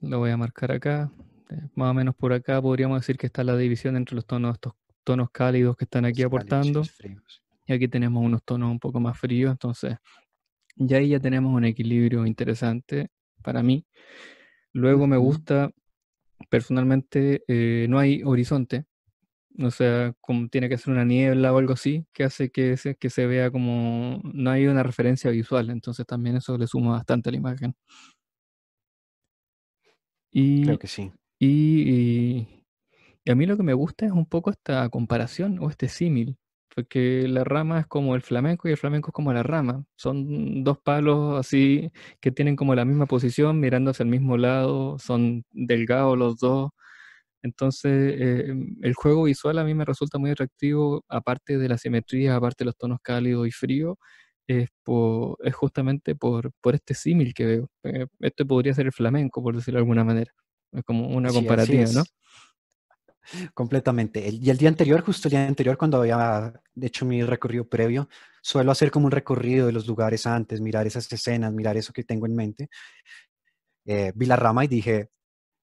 lo voy a marcar acá. Eh, más o menos por acá podríamos decir que está la división entre los tonos, estos tonos cálidos que están aquí aportando. y aquí tenemos unos tonos un poco más fríos, entonces y ahí ya tenemos un equilibrio interesante para mí. Luego me gusta, personalmente, eh, no hay horizonte. O sea, como tiene que ser una niebla o algo así, que hace que se, que se vea como no hay una referencia visual. Entonces también eso le suma bastante a la imagen. Y, Creo que sí. y a mí lo que me gusta es un poco esta comparación o este símil porque la rama es como el flamenco y el flamenco es como la rama. Son dos palos así que tienen como la misma posición, mirando hacia el mismo lado, son delgados los dos. Entonces, eh, el juego visual a mí me resulta muy atractivo, aparte de la simetría, aparte de los tonos cálidos y fríos, es, justamente por, este símil que veo. Eh, esto podría ser el flamenco, por decirlo de alguna manera. Es como una comparativa, ¿no? completamente. y el día anterior, justo el día anterior, cuando había hecho mi recorrido previo, suelo hacer como un recorrido de los lugares antes, mirar esas escenas, mirar eso que tengo en mente. Eh, vi la rama y dije,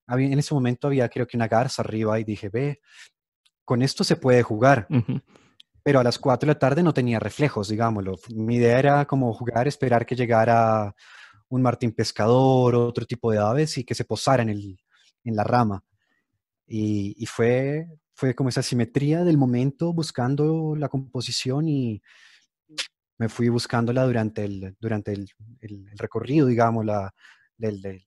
en ese momento había creo que una garza arriba y dije, ve, con esto se puede jugar. Pero a las 4 de la tarde no tenía reflejos, digámoslo. Mi idea era como jugar, esperar que llegara un martín pescador, otro tipo de aves y que se posara en la rama. Y, fue, fue como esa simetría del momento buscando la composición y me fui buscándola durante el, durante el, recorrido, digamos, la, del,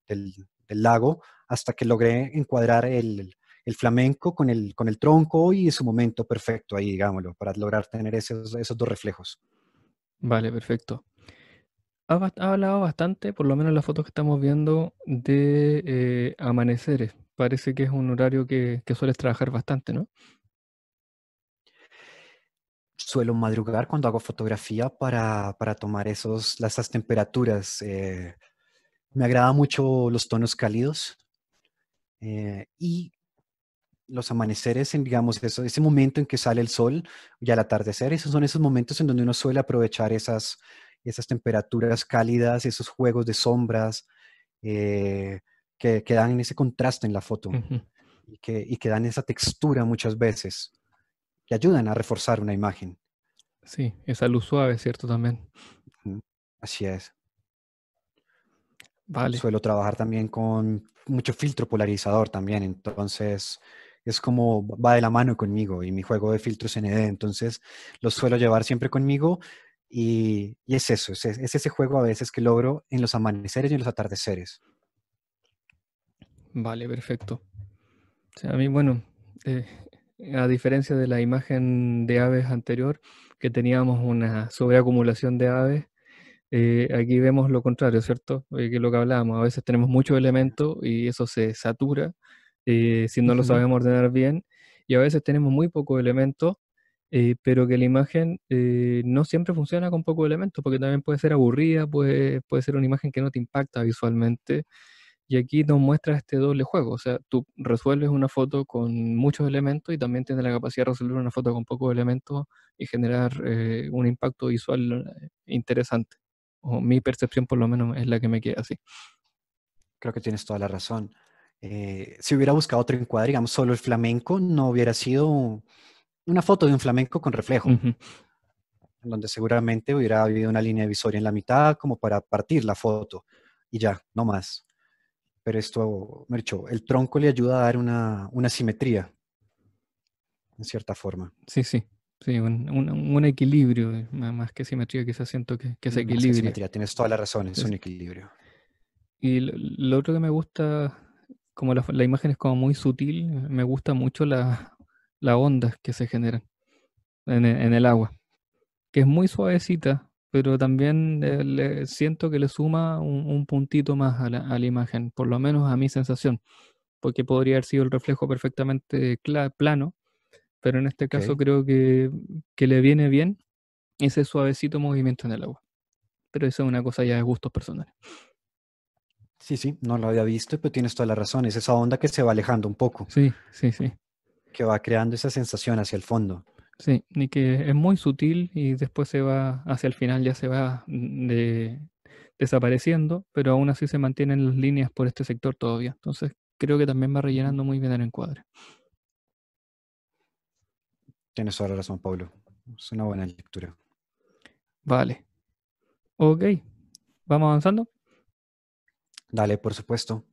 lago, hasta que logré encuadrar el, flamenco con el, con el tronco y su momento perfecto ahí, digámoslo, para lograr tener esos, esos dos reflejos. Vale, perfecto. Ha, hablado bastante, por lo menos las fotos que estamos viendo, de eh, amaneceres, parece que es un horario que, sueles trabajar bastante, ¿no? Suelo madrugar cuando hago fotografía para, para tomar esos, esas temperaturas. Eh, me agrada mucho los tonos cálidos eh, y los amaneceres, en, digamos, ese momento en que sale el sol y al atardecer, esos son esos momentos en donde uno suele aprovechar esas, esas temperaturas cálidas, esos juegos de sombras. Eh, que, dan ese contraste en la foto y, que, que dan esa textura muchas veces, que ayudan a reforzar una imagen. Sí, esa luz suave, ¿cierto? También. Así es. Vale. Suelo trabajar también con mucho filtro polarizador también, entonces es como va de la mano conmigo y mi juego de filtros ED entonces los suelo llevar siempre conmigo y, es eso, es, ese juego a veces que logro en los amaneceres y en los atardeceres. Vale, perfecto. a mí, bueno, eh, a diferencia de la imagen de aves anterior, que teníamos una sobreacumulación de aves, eh, aquí vemos lo contrario, ¿cierto? Eh, que es lo que hablábamos, a veces tenemos muchos elementos y eso se satura si no lo sabemos ordenar bien, y a veces tenemos muy poco elementos, pero que la imagen no siempre funciona con poco elementos, porque también puede ser aburrida, puede ser una imagen que no te impacta visualmente. Y aquí nos muestra este doble juego, o sea, tú resuelves una foto con muchos elementos y también tienes la capacidad de resolver una foto con pocos elementos y generar eh, un impacto visual eh, interesante. O mi percepción por lo menos es la que me queda así. Creo que tienes toda la razón. Eh, si hubiera buscado otro encuadre, digamos, solo el flamenco, no hubiera sido una foto de un flamenco con reflejo, en donde seguramente hubiera habido una línea divisoria en la mitad como para partir la foto y ya, no más esto, Mercho, el tronco le ayuda a dar una, simetría, en cierta forma. Sí, sí. Sí, un, equilibrio nada eh, equilibrio, más que simetría, quizás siento que, que es mm, equilibrio. simetría, tienes toda la razón, es un equilibrio. Y lo, otro que me gusta, como la, imagen es como muy sutil, me gusta mucho la onda que se generan en el agua, que es muy suavecita, pero también eh, le, siento que le suma un, puntito más a la, imagen, por lo menos a mi sensación, porque podría haber sido el reflejo perfectamente plano, pero en este caso creo que, que, le viene bien ese suavecito movimiento en el agua. Pero eso es una cosa ya de gustos personales. Sí, sí, no lo había visto, pero tienes toda la razón. Es esa onda que se va alejando un poco. Sí, sí, sí. Que va creando esa sensación hacia el fondo. Sí, ni que es muy sutil y después se va, hacia el final ya se va desapareciendo, pero aún así se mantienen las líneas por este sector todavía. Entonces creo que también va rellenando muy bien el encuadre. Tienes toda la razón, Pablo. Es una buena lectura. Vale. Ok. ¿Vamos avanzando? Dale, por supuesto.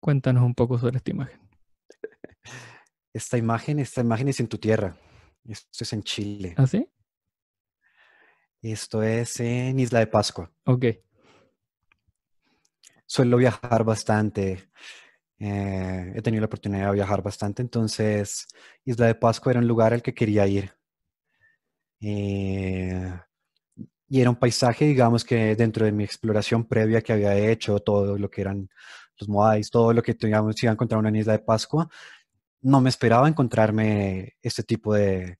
Cuéntanos un poco sobre esta imagen. esta imagen, esta imagen es en tu tierra. Esto es en Chile. ¿Ah, sí? Esto es en Isla de Pascua. Ok. Suelo viajar bastante. Eh, he tenido la oportunidad de viajar bastante, entonces Isla de Pascua era un lugar al que quería ir. Eh, y era un paisaje, digamos que dentro de mi exploración previa que había hecho, todo lo que eran los Moais, todo lo que teníamos iba a encontrar una isla de Pascua, no me esperaba encontrarme este tipo de,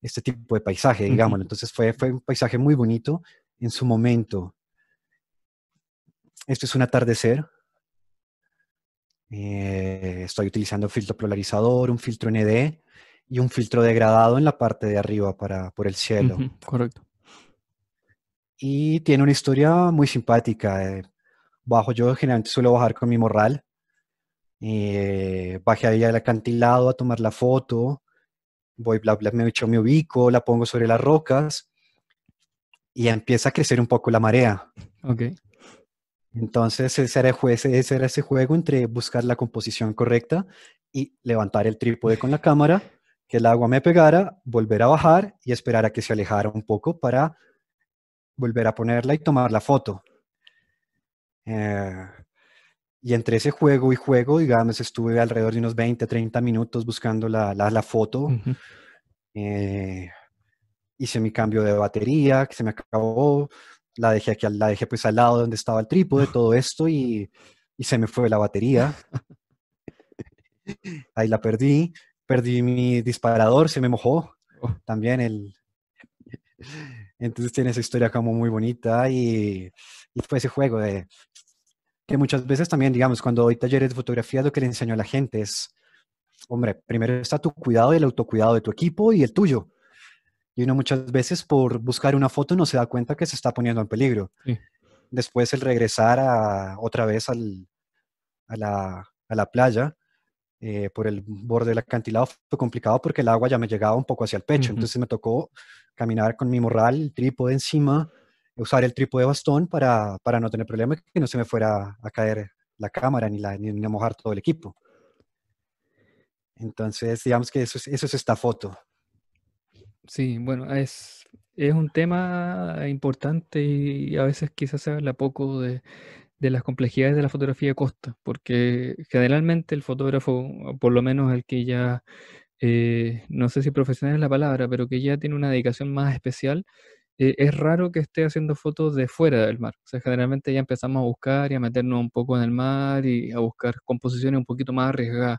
este tipo de paisaje, digámoslo. Entonces fue, fue un paisaje muy bonito en su momento. Esto es un atardecer. Eh, estoy utilizando filtro polarizador, un filtro ND y un filtro degradado en la parte de arriba para, por el cielo. correcto. Y tiene una historia muy simpática. Eh, bajo yo generalmente suelo bajar con mi morral eh, baje bajé ahí al acantilado a tomar la foto, voy, bla, bla, me, mi ubico, la pongo sobre las rocas y empieza a crecer un poco la marea. Ok. Entonces ese era, ese, ese era ese juego entre buscar la composición correcta y levantar el trípode con la cámara, que el agua me pegara, volver a bajar y esperar a que se alejara un poco para volver a ponerla y tomar la foto. Eh, y entre ese juego y juego, digamos, estuve alrededor de unos 20, 30 minutos buscando la, foto. Eh, hice mi cambio de batería, que se me acabó. La dejé aquí, la dejé pues al lado donde estaba el trípode, todo esto, y, se me fue la batería. Ahí la perdí. Perdí mi disparador, se me mojó. Oh. También el... Entonces tiene esa historia como muy bonita y, y fue ese juego de que muchas veces también, digamos, cuando doy talleres de fotografía, lo que le enseño a la gente es, hombre, primero está tu cuidado y el autocuidado de tu equipo y el tuyo. Y uno muchas veces por buscar una foto no se da cuenta que se está poniendo en peligro. Después el regresar a, otra vez a, la, playa eh, por el borde del acantilado fue complicado porque el agua ya me llegaba un poco hacia el pecho. Entonces me tocó caminar con mi morral, el trípode encima, usar el de bastón para, para no tener problemas que no se me fuera a caer la cámara ni, la, ni, mojar todo el equipo. Entonces, digamos que eso es, esta foto. Sí, bueno, es, es un tema importante y a veces quizás se habla poco de, de las complejidades de la fotografía de costa, porque generalmente el fotógrafo, por lo menos el que ya, eh, no sé si profesional es la palabra, pero que ya tiene una dedicación más especial, eh, es raro que esté haciendo fotos de fuera del mar. O sea, generalmente ya empezamos a buscar y a meternos un poco en el mar y a buscar composiciones un poquito más arriesgadas.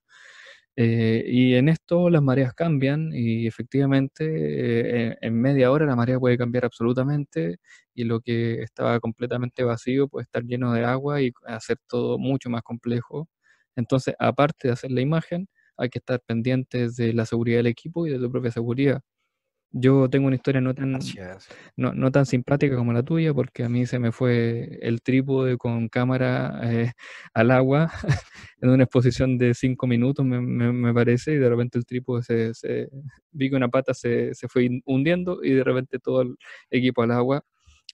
Eh, y en esto las mareas cambian y efectivamente eh, en media hora la marea puede cambiar absolutamente y lo que estaba completamente vacío puede estar lleno de agua y hacer todo mucho más complejo. Entonces, aparte de hacer la imagen, hay que estar pendientes de la seguridad del equipo y de tu propia seguridad. Yo tengo una historia no tan, no, no, tan simpática como la tuya, porque a mí se me fue el trípode con cámara eh, al agua en una exposición de cinco minutos, me, me, parece, y de repente el trípode se, vi que una pata se, se fue hundiendo y de repente todo el equipo al agua.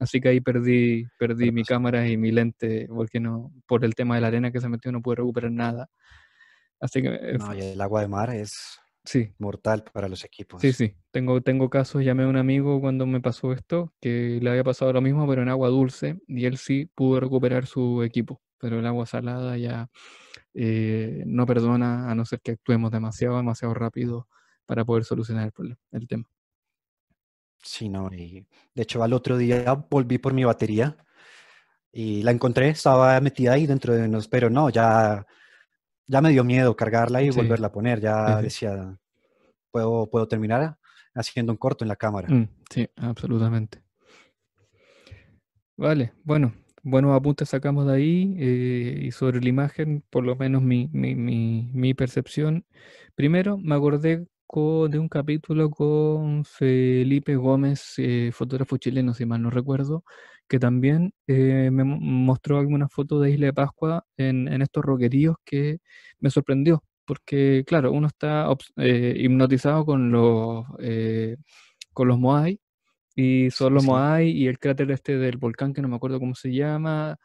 Así que ahí perdí, perdí mi cámara y mi lente, porque no, por el tema de la arena que se metió no pude recuperar nada. Así que. Eh, el agua de mar es Sí. Mortal para los equipos. Sí, sí. Tengo, tengo casos, llamé a un amigo cuando me pasó esto, que le había pasado lo mismo, pero en agua dulce, y él sí pudo recuperar su equipo, pero el agua salada ya eh, no perdona, a no ser que actuemos demasiado, demasiado rápido para poder solucionar el problema, el tema. Sí, no, y de hecho al otro día volví por mi batería y la encontré, estaba metida ahí dentro de unos, pero no, ya ya me dio miedo cargarla y volverla a poner. Ya decía, puedo, puedo terminar haciendo un corto en la cámara. Mm, sí, absolutamente. Vale, bueno, buenos apuntes sacamos de ahí eh, y sobre la imagen, por lo menos mi, percepción. Primero, me acordé de un capítulo con Felipe Gómez, eh, fotógrafo chileno, si mal no recuerdo, que también eh, me mostró algunas fotos de Isla de Pascua en, estos roqueríos que me sorprendió, porque claro, uno está eh, hipnotizado con los, eh, con los Moai, y son los Moai y el cráter este del volcán que no me acuerdo cómo se llama,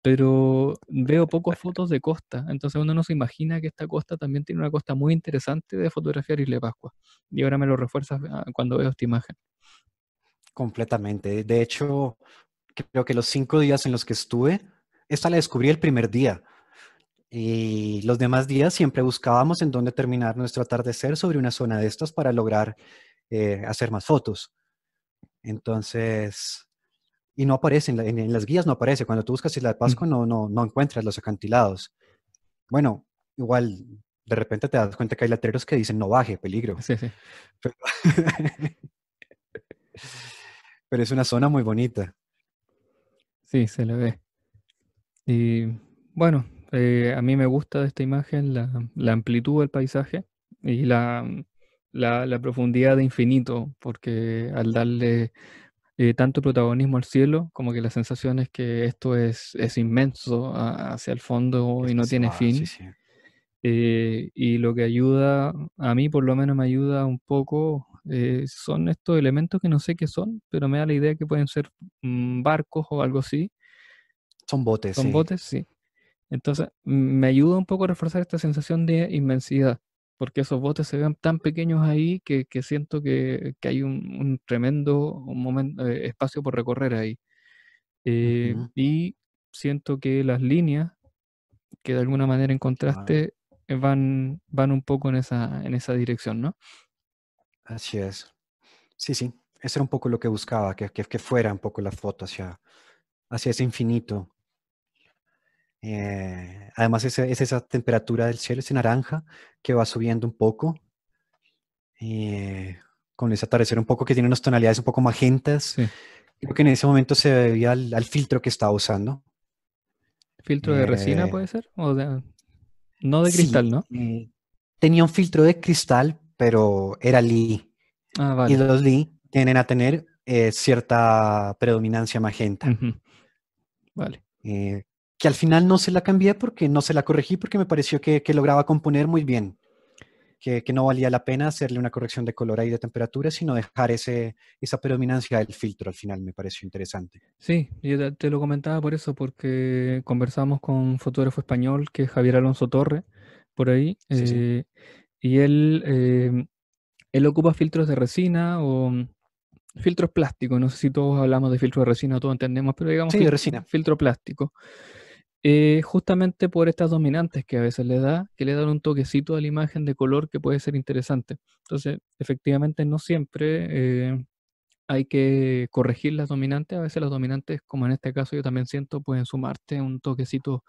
pero veo pocas fotos de costa, entonces uno no se imagina que esta costa también tiene una costa muy interesante de fotografiar Isla de Pascua, y ahora me lo refuerzas ah, cuando veo esta imagen. Completamente. De hecho, creo que los cinco días en los que estuve, esta la descubrí el primer día. Y los demás días siempre buscábamos en dónde terminar nuestro atardecer sobre una zona de estas para lograr eh, hacer más fotos. Entonces, y no aparece, en, las guías no aparece. Cuando tú buscas Isla de Pascua mm. no, no, encuentras los acantilados. Bueno, igual de repente te das cuenta que hay lateros que dicen no baje, peligro. Sí, sí. pero es una zona muy bonita. Sí, se le ve. Y bueno, eh, a mí me gusta de esta imagen la, amplitud del paisaje y la, la, profundidad de infinito, porque al darle eh, tanto protagonismo al cielo, como que la sensación es que esto es, es inmenso hacia el fondo y no tiene ah, fin. Eh, y lo que ayuda, a mí por lo menos me ayuda un poco eh, son estos elementos que no sé qué son, pero me da la idea que pueden ser mm, barcos o algo así. Son botes. Son botes, sí. Entonces, mm, me ayuda un poco a reforzar esta sensación de inmensidad, porque esos botes se ven tan pequeños ahí que, que siento que, que, hay un, un tremendo un momento, eh, espacio por recorrer ahí. Eh, y siento que las líneas, que de alguna manera en contraste, van, van un poco en esa, en esa dirección, ¿no? Así es. Sí, sí, eso era un poco lo que buscaba, que, que, fuera un poco la foto hacia, hacia ese infinito. Eh, además es, esa temperatura del cielo, ese naranja que va subiendo un poco. Eh, con ese atardecer un poco que tiene unas tonalidades un poco magentas. Creo que en ese momento se debía al, filtro que estaba usando. ¿Filtro de resina eh, puede ser? no de cristal, ¿no? tenía un filtro de cristal, pero era Lee. Ah, vale. Y los Lee tienen a tener eh, cierta predominancia magenta. Vale. Eh, que al final no se la cambié porque no se la corregí porque me pareció que, que lograba componer muy bien. Que, que, no valía la pena hacerle una corrección de color ahí de temperatura, sino dejar ese, esa predominancia del filtro al final, me pareció interesante. Sí, yo te lo comentaba por eso, porque conversamos con un fotógrafo español que es Javier Alonso Torre, por ahí, eh, y él, eh, él ocupa filtros de resina o mm, filtros plásticos. No sé si todos hablamos de filtros de resina, o todos entendemos, pero digamos que filtro plástico. Eh, justamente por estas dominantes que a veces le da, que le dan un toquecito a la imagen de color que puede ser interesante. Entonces, efectivamente, no siempre eh, hay que corregir las dominantes. A veces las dominantes, como en este caso yo también siento, pueden sumarte un toquecito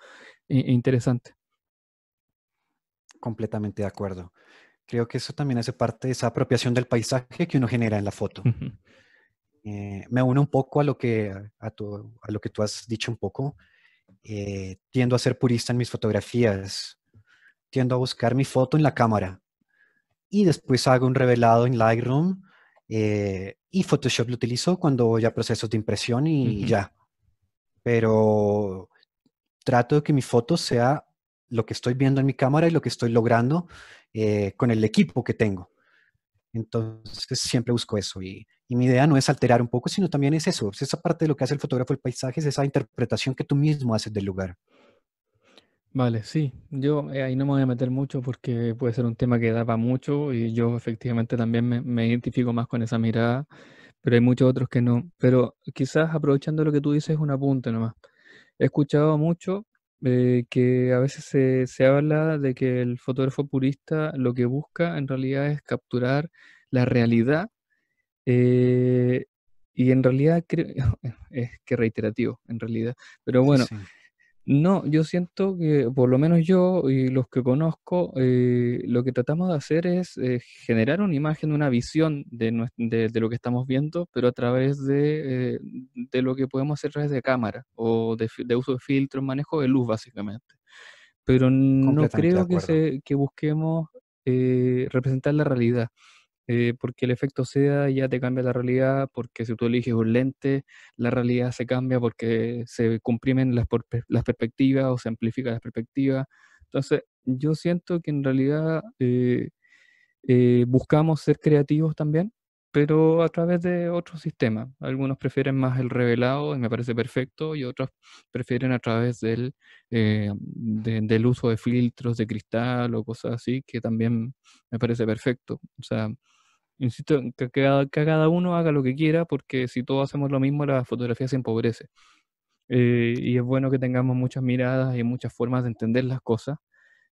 interesante completamente de acuerdo. Creo que eso también hace parte de esa apropiación del paisaje que uno genera en la foto. Eh, me uno un poco a lo, que, a, lo que tú has dicho un poco. Eh, tiendo a ser purista en mis fotografías. Tiendo a buscar mi foto en la cámara. Y después hago un revelado en Lightroom. Eh, y Photoshop lo utilizo cuando ya a procesos de impresión y ya. Pero trato de que mi foto sea lo que estoy viendo en mi cámara y lo que estoy logrando eh, con el equipo que tengo. Entonces siempre busco eso y, y, mi idea no es alterar un poco, sino también es eso, esa parte de lo que hace el fotógrafo del paisaje, es esa interpretación que tú mismo haces del lugar. Vale, sí, yo eh, ahí no me voy a meter mucho porque puede ser un tema que da para mucho y yo efectivamente también me, me identifico más con esa mirada, pero hay muchos otros que no. Pero quizás aprovechando lo que tú dices, un apunte nomás. He escuchado mucho eh, que a veces se, habla de que el fotógrafo purista lo que busca en realidad es capturar la realidad eh, y en realidad creo, es que reiterativo en realidad, pero bueno, no, yo siento que, por lo menos yo y los que conozco, eh, lo que tratamos de hacer es eh, generar una imagen, una visión de, lo que estamos viendo, pero a través eh, de, lo que podemos hacer a través de cámara o de, uso de filtros, manejo de luz, básicamente. Pero no creo que, que busquemos representar la realidad. Eh, porque el efecto sea ya te cambia la realidad, porque si tú eliges un lente, la realidad se cambia porque se comprimen las, perspectivas o se amplifica las perspectivas. Entonces, yo siento que en realidad eh, eh, buscamos ser creativos también, pero a través de otros sistemas. Algunos prefieren más el revelado, y me parece perfecto, y otros prefieren a través del, eh, del uso de filtros de cristal o cosas así, que también me parece perfecto. O sea, insisto, que, cada uno haga lo que quiera, porque si todos hacemos lo mismo, la fotografía se empobrece. Eh, y es bueno que tengamos muchas miradas y muchas formas de entender las cosas.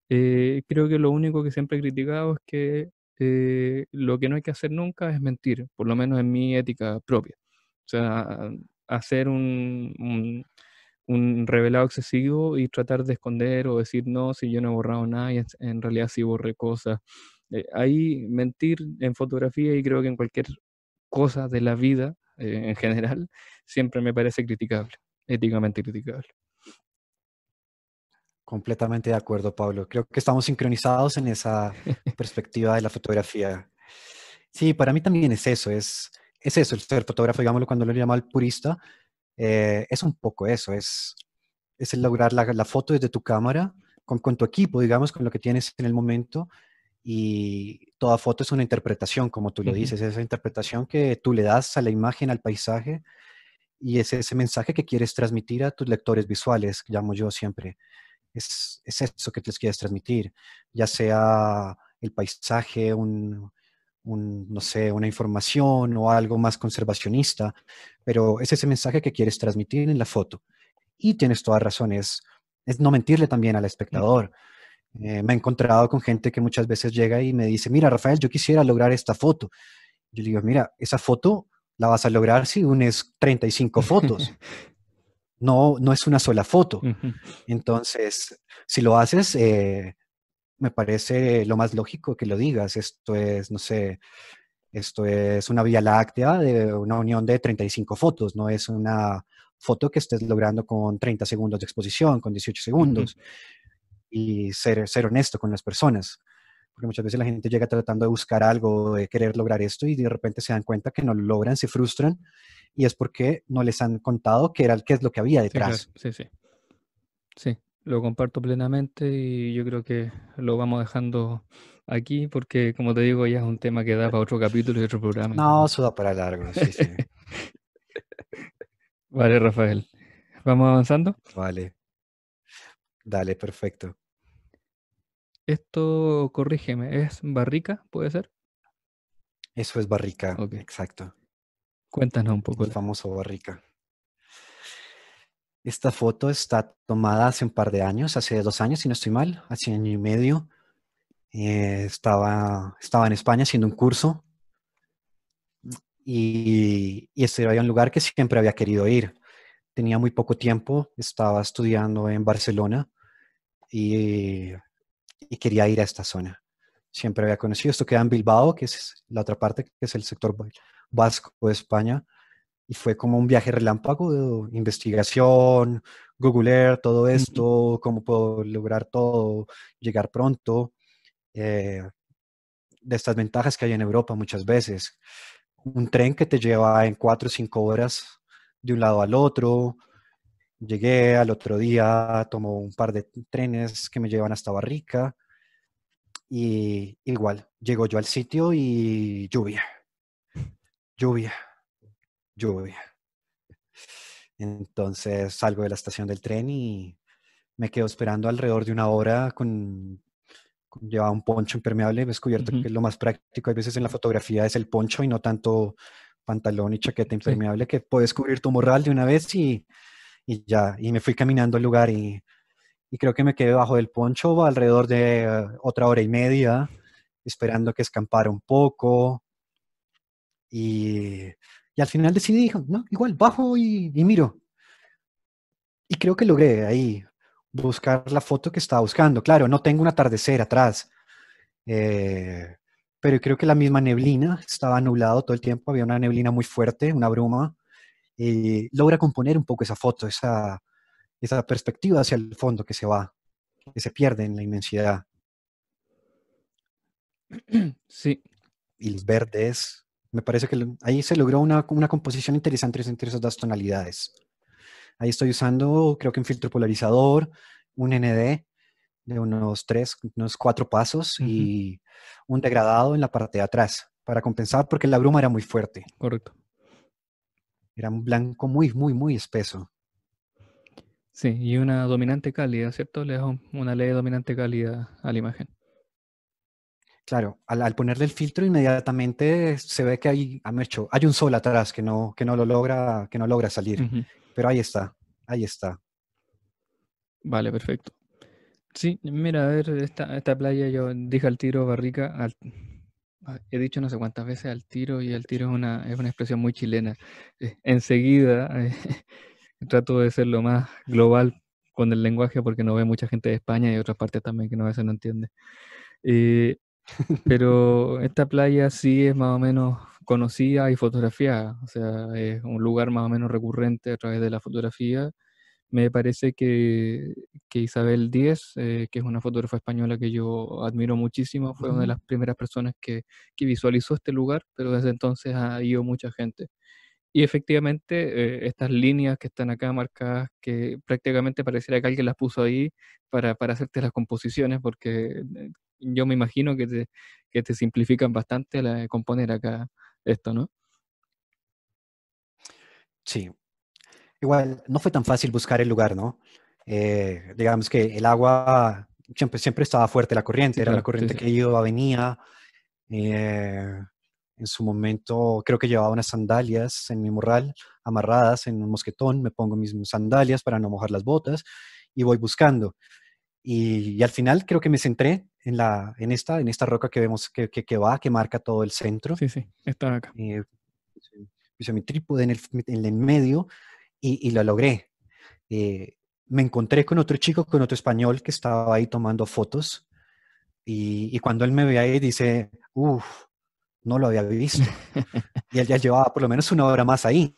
Eh, creo que lo único que siempre he criticado es que eh, lo que no hay que hacer nunca es mentir, por lo menos en mi ética propia. O sea, hacer un, un, revelado excesivo y tratar de esconder o decir no, si yo no he borrado nada y en, realidad sí borré cosas. Eh, ahí mentir en fotografía y creo que en cualquier cosa de la vida eh, en general siempre me parece criticable, éticamente criticable. Completamente de acuerdo, Pablo. Creo que estamos sincronizados en esa perspectiva de la fotografía. Sí, para mí también es eso, es, es eso, el ser fotógrafo, digámoslo cuando lo llama el purista, eh, es un poco eso, es, es el lograr la, foto desde tu cámara, con, con, tu equipo, digamos, con lo que tienes en el momento. Y toda foto es una interpretación, como tú lo dices, es esa interpretación que tú le das a la imagen, al paisaje, y es ese mensaje que quieres transmitir a tus lectores visuales, llamo yo siempre es, eso que les quieres transmitir, ya sea el paisaje, no sé, una información o algo más conservacionista, pero es ese mensaje que quieres transmitir en la foto. Y tienes todas razones, es, no mentirle también al espectador. Eh, me he encontrado con gente que muchas veces llega y me dice, mira, Rafael, yo quisiera lograr esta foto. Yo le digo, mira, esa foto la vas a lograr si unes 35 fotos. no, es una sola foto. Entonces, si lo haces, eh, me parece lo más lógico que lo digas. Esto es, no sé, esto es una vía láctea de una unión de 35 fotos, no es una foto que estés logrando con 30 segundos de exposición, con 18 segundos. Y ser, ser honesto con las personas porque muchas veces la gente llega tratando de buscar algo, de querer lograr esto y de repente se dan cuenta que no lo logran, se frustran y es porque no les han contado qué era es lo que había detrás. Sí, sí, sí. lo comparto plenamente y yo creo que lo vamos dejando aquí porque, como te digo, ya es un tema que da para otro capítulo y otro programa. No, eso da para largo, sí, sí. vale, Rafael. ¿Vamos avanzando? Vale. Dale, perfecto. Esto, corrígeme, ¿es barrica, puede ser? Eso es barrica, exacto. Cuéntanos un poco. El famoso Barrica. Esta foto está tomada hace un par de años, hace dos años, si no estoy mal, hace año y medio. Eh, estaba, estaba en España haciendo un curso y, y en este un lugar que siempre había querido ir. Tenía muy poco tiempo, estaba estudiando en Barcelona y, y quería ir a esta zona. Siempre había conocido, esto queda en Bilbao, que es la otra parte, que es el sector vasco de España y fue como un viaje relámpago de investigación, Google todo esto, cómo puedo lograr todo, llegar pronto, eh, de estas ventajas que hay en Europa muchas veces. Un tren que te lleva en cuatro o cinco horas de un lado al otro. Llegué al otro día, tomo un par de trenes que me llevan hasta Barrica y igual, llego yo al sitio y lluvia lluvia, lluvia. Entonces salgo de la estación del tren y me quedo esperando alrededor de una hora con, con llevaba un poncho impermeable. He descubierto que lo más práctico. a veces en la fotografía es el poncho y no tanto pantalón y chaqueta impermeable que puedes cubrir tu morral de una vez y, y ya. Y me fui caminando al lugar y, creo que me quedé bajo del poncho alrededor de eh, otra hora y media esperando que escampara un poco. Y, al final decidí, dijo, no, igual, bajo y, miro. Y creo que logré ahí buscar la foto que estaba buscando. Claro, no tengo un atardecer atrás, eh, pero creo que la misma neblina estaba nublado todo el tiempo, había una neblina muy fuerte, una bruma, y logra componer un poco esa foto, esa, esa perspectiva hacia el fondo que se va, que se pierde en la inmensidad. Sí. Y los verdes, me parece que ahí se logró una, una composición interesante entre esas dos tonalidades. Ahí estoy usando, creo que un filtro polarizador, un ND de unos tres, unos cuatro pasos y un degradado en la parte de atrás para compensar porque la bruma era muy fuerte. Correcto. Era un blanco muy, muy, muy espeso. Sí, y una dominante cálida, ¿cierto? Le dejo una ley de dominante cálida a la imagen. Claro, al, ponerle el filtro inmediatamente se ve que hay, hay un sol atrás que no, que no lo logra, que no logra salir. Pero ahí está, ahí está. Vale, perfecto. Sí, mira, a ver, esta, playa yo dije al tiro barrica, he dicho no sé cuántas veces al tiro y el tiro es una, es una expresión muy chilena. Eh, enseguida eh, trato de ser lo más global con el lenguaje porque no ve mucha gente de España y otras partes también que no a veces no entiende. Eh, pero esta playa sí es más o menos conocida y fotografiada, o sea, es un lugar más o menos recurrente a través de la fotografía. Me parece que, que Isabel Díez, eh, que es una fotógrafa española que yo admiro muchísimo, fue una de las primeras personas que, que, visualizó este lugar, pero desde entonces ha ido mucha gente. Y efectivamente, eh, estas líneas que están acá marcadas, que prácticamente pareciera que alguien las puso ahí para, para hacerte las composiciones, porque eh, yo me imagino que te, simplifican bastante la de componer acá esto, ¿no? Sí. Igual, no fue tan fácil buscar el lugar, ¿no? Eh, digamos que el agua siempre, estaba fuerte, la corriente, era la corriente que iba, venía. Eh, en su momento creo que llevaba unas sandalias en mi morral, amarradas en un mosquetón, me pongo mis sandalias para no mojar las botas y voy buscando. y al final creo que me centré en, la, en, esta, en esta roca que vemos que, que, va, que marca todo el centro. Sí, sí, está acá. puse eh, mi trípode en el, en el medio y, y lo logré. Eh, me encontré con otro chico, con otro español que estaba ahí tomando fotos y, y cuando él me ve ahí dice, uff, no lo había visto. y él ya llevaba por lo menos una hora más ahí.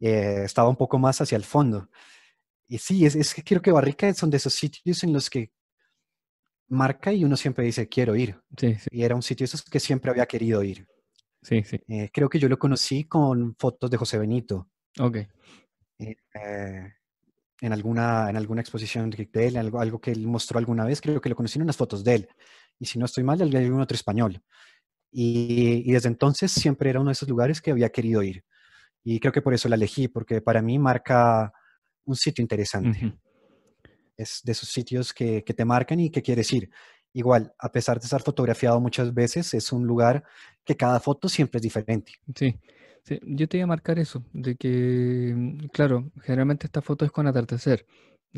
Eh, estaba un poco más hacia el fondo. Y sí, es, es que creo que Barrica son de esos sitios en los que marca y uno siempre dice, quiero ir. Y era un sitio que siempre había querido ir. Sí, eh, creo que yo lo conocí con fotos de José Benito. Ok. Eh, eh, en, alguna, en alguna exposición de él, algo, que él mostró alguna vez, creo que lo conocí en unas fotos de él. Y si no estoy mal, en algún otro español. Y, desde entonces siempre era uno de esos lugares que había querido ir. Y creo que por eso la elegí, porque para mí marca un sitio interesante es de esos sitios que, que te marcan y que quieres ir. Igual, a pesar de estar fotografiado muchas veces, es un lugar que cada foto siempre es diferente. Sí. yo te iba a marcar eso, de que, mm, claro, generalmente esta foto es con atardecer.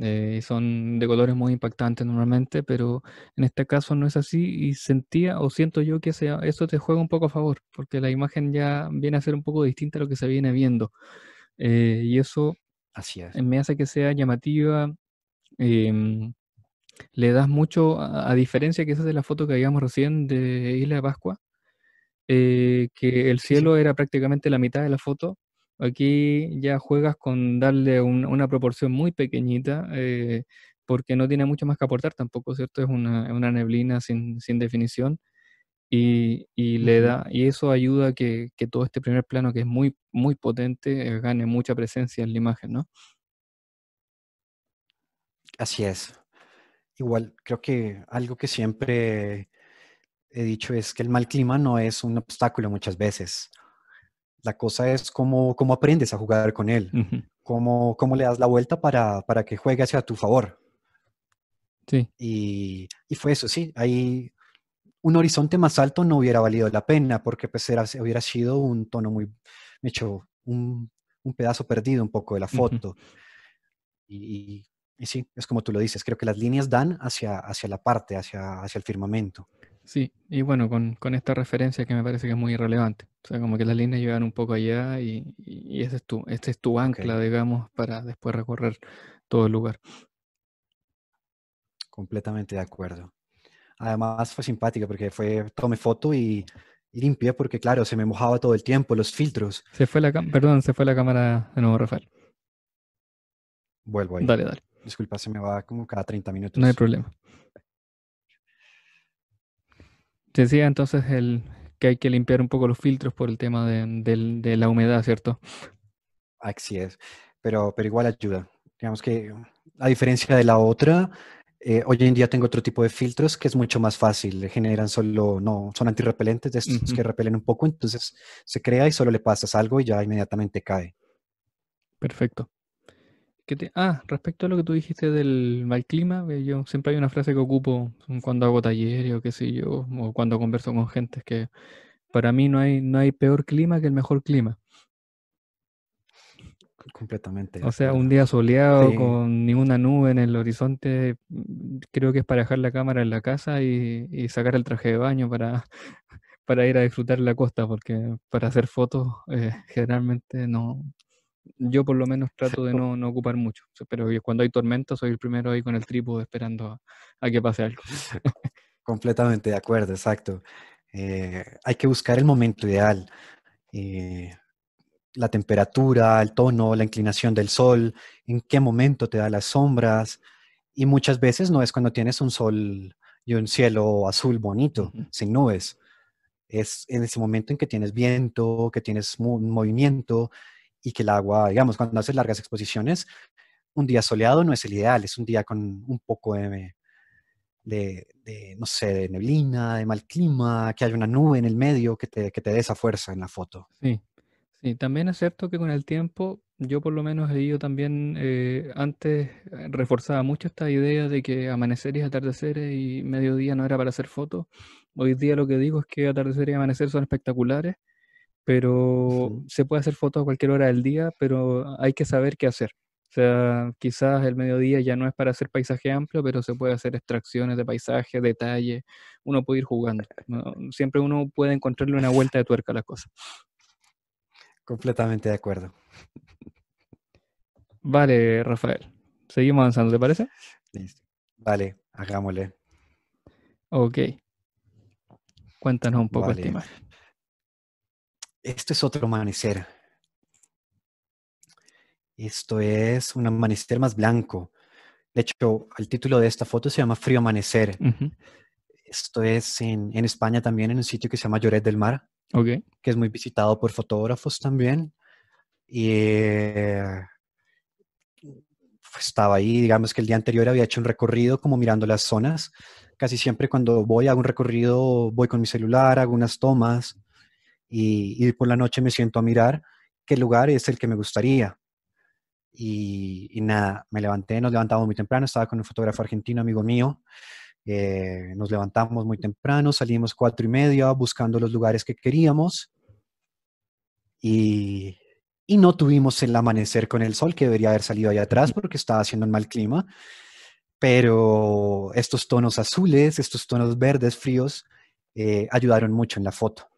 Eh, son de colores muy impactantes normalmente, pero en este caso no es así y sentía o siento yo que sea, eso te juega un poco a favor, porque la imagen ya viene a ser un poco distinta a lo que se viene viendo. Eh, y eso así me hace que sea llamativa, Em, le das mucho, a, diferencia que quizás de la foto que habíamos recién de Isla de Pascua, eh, que el cielo era prácticamente la mitad de la foto, aquí ya juegas con darle una proporción muy pequeñita, eh, porque no tiene mucho más que aportar tampoco, ¿cierto? Es una, neblina sin, definición. Y, le da, y eso ayuda a que, todo este primer plano, que es muy, muy potente, eh, gane mucha presencia en la imagen, ¿no? Así es. Igual, creo que algo que siempre he dicho es que el mal clima no es un obstáculo muchas veces. La cosa es cómo, cómo aprendes a jugar con él, cómo, le das la vuelta para, para, que juegue hacia tu favor. Sí. Y, fue eso, sí. Ahí un horizonte más alto no hubiera valido la pena porque pues era, hubiera sido un tono muy, me hecho un, un, pedazo perdido un poco de la foto. y, y sí, es como tú lo dices, creo que las líneas dan hacia, hacia la parte, hacia, hacia el firmamento. Sí, y bueno, con, esta referencia que me parece que es muy irrelevante. O sea, como que las líneas llegan un poco allá y, es tu, este es tu ancla, digamos, para después recorrer todo el lugar. Completamente de acuerdo. Además fue simpática porque fue, tomé foto y, limpié porque claro, se me mojaba todo el tiempo, los filtros. Se fue la, perdón, se fue la cámara de nuevo, Rafael. Vuelvo ahí. Dale, dale. Disculpa, se me va como cada 30 minutos. No hay problema. Decía entonces el, que hay que limpiar un poco los filtros por el tema de, la humedad, ¿cierto? Así es, pero, pero igual ayuda. Digamos que a diferencia de la otra, eh, hoy en día tengo otro tipo de filtros que es mucho más fácil. Generan solo, no, son antirrepelentes, de estos que repelen un poco, entonces se crea y solo le pasas algo y ya inmediatamente cae. Perfecto. Ah, respecto a lo que tú dijiste del mal clima, yo siempre hay una frase que ocupo cuando hago talleres o qué sé yo, o cuando converso con gente, es que para mí no hay, no hay peor clima que el mejor clima. Completamente. O sea, un día soleado con ninguna nube en el horizonte, mm, creo que es para dejar la cámara en la casa y, sacar el traje de baño para, para ir a disfrutar la costa, porque para hacer fotos eh, generalmente no, yo por lo menos trato de no, ocupar mucho, pero cuando hay tormenta soy el primero ahí con el trípode esperando a, que pase algo. Completamente de acuerdo, exacto. Eh, hay que buscar el momento ideal, eh, la temperatura, el tono, la inclinación del sol, en qué momento te da las sombras, y muchas veces no es cuando tienes un sol y un cielo azul bonito, sin nubes. Es en ese momento en que tienes viento, que tienes movimiento, y que el agua, digamos, cuando haces largas exposiciones, un día soleado no es el ideal, es un día con un poco de, de, no sé, de neblina, de mal clima, que haya una nube en el medio que te, que dé esa fuerza en la foto. Sí, también es cierto que con el tiempo yo por lo menos he ido también, eh, antes eh, reforzaba mucho esta idea de que amanecer y atardecer eh, y mediodía no era para hacer fotos. Hoy día lo que digo es que atardecer y amanecer son espectaculares pero se puede hacer fotos a cualquier hora del día, pero hay que saber qué hacer. O sea, quizás el mediodía ya no es para hacer paisaje amplio, pero se puede hacer extracciones de paisaje, detalle, uno puede ir jugando. Siempre uno puede encontrarle una vuelta de tuerca a las cosas. Completamente de acuerdo. Vale, Rafael. Seguimos avanzando, ¿te parece? Listo. Vale, hagámosle. Ok. Cuéntanos un poco vale. tema esto es otro amanecer. Esto es un amanecer más blanco. De hecho, el título de esta foto se llama Frío Amanecer. Esto es en, España también, en un sitio que se llama Lloret del Mar, que es muy visitado por fotógrafos también. Y eh, estaba ahí, digamos que el día anterior había hecho un recorrido como mirando las zonas. Casi siempre cuando voy a un recorrido voy con mi celular, hago unas tomas y, por la noche me siento a mirar qué lugar es el que me gustaría. Y, nada, me levanté, nos levantamos muy temprano, estaba con un fotógrafo argentino, amigo mío, eh, nos levantamos muy temprano, salimos cuatro y media buscando los lugares que queríamos y, no tuvimos el amanecer con el sol que debería haber salido allá atrás porque estaba haciendo un mal clima, pero estos tonos azules, estos tonos verdes fríos eh, ayudaron mucho en la foto.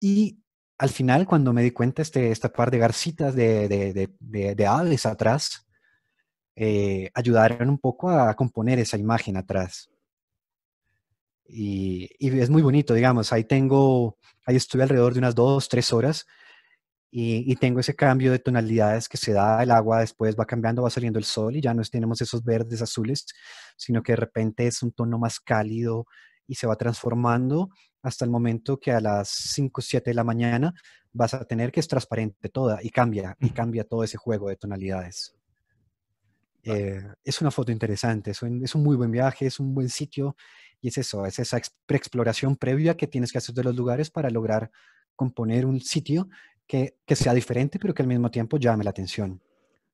Y al final, cuando me di cuenta este, esta par de garcitas de, aves atrás, eh, ayudaron un poco a componer esa imagen atrás. Y, es muy bonito, digamos, ahí tengo, ahí estuve alrededor de unas dos, tres horas y, y, tengo ese cambio de tonalidades que se da, el agua después va cambiando, va saliendo el sol y ya no tenemos esos verdes azules, sino que de repente es un tono más cálido, y se va transformando hasta el momento que a las 5 o 7 de la mañana vas a tener que es transparente toda y cambia, y cambia todo ese juego de tonalidades. Eh, es una foto interesante, es un, muy buen viaje, es un buen sitio y es eso, es esa preexploración previa que tienes que hacer de los lugares para lograr componer un sitio que, que sea diferente pero que al mismo tiempo llame la atención.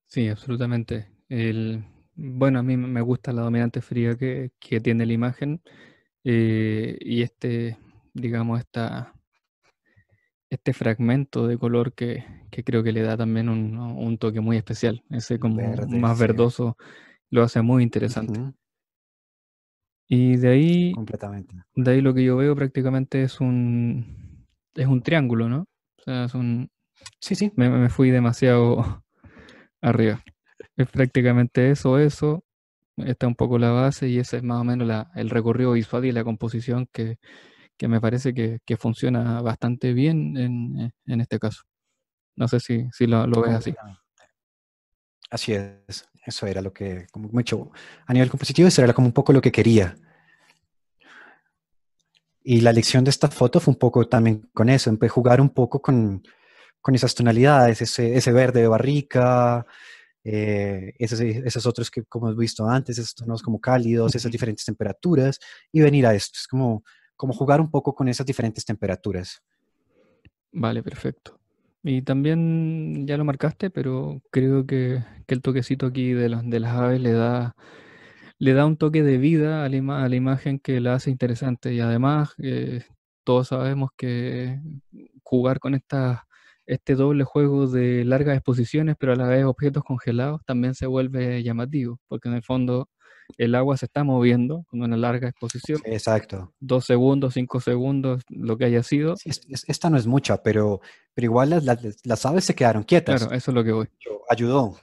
Sí, absolutamente. El, bueno, a mí me gusta la dominante fría que, que tiene la imagen eh, y este, digamos, esta, este fragmento de color que, que, creo que le da también un, un toque muy especial. Ese como más verdoso lo hace muy interesante. Y de ahí. De ahí lo que yo veo prácticamente es un. Es un triángulo, ¿no? O sea, es un. Sí, sí. Me, me fui demasiado arriba. Es prácticamente eso, eso es un poco la base y ese es más o menos el recorrido visual y la composición que, me parece que, funciona bastante bien en, eh, en, este caso. No sé si, si lo, ves así. Así es, eso era lo que, como mucho, a nivel compositivo, eso era como un poco lo que quería. Y la elección de esta foto fue un poco también con eso, empecé a jugar un poco con, esas tonalidades, ese, ese verde de barrica, eh, esos, otros que como hemos visto antes, esos tonos como cálidos, esas diferentes temperaturas, y venir a esto. Es como, como jugar un poco con esas diferentes temperaturas. Vale, perfecto. Y también ya lo marcaste, pero creo que, el toquecito aquí de, los, de las aves le da le da un toque de vida a la, imagen que la hace interesante. Y además, eh, todos sabemos que jugar con estas este doble juego de largas exposiciones, pero a la vez objetos congelados, también se vuelve llamativo, porque en el fondo el agua se está moviendo con una larga exposición. Exacto. Dos segundos, cinco segundos, lo que haya sido. esta no es mucha, pero, pero igual las, las, aves se quedaron quietas. Claro, eso es lo que voy. Ayudó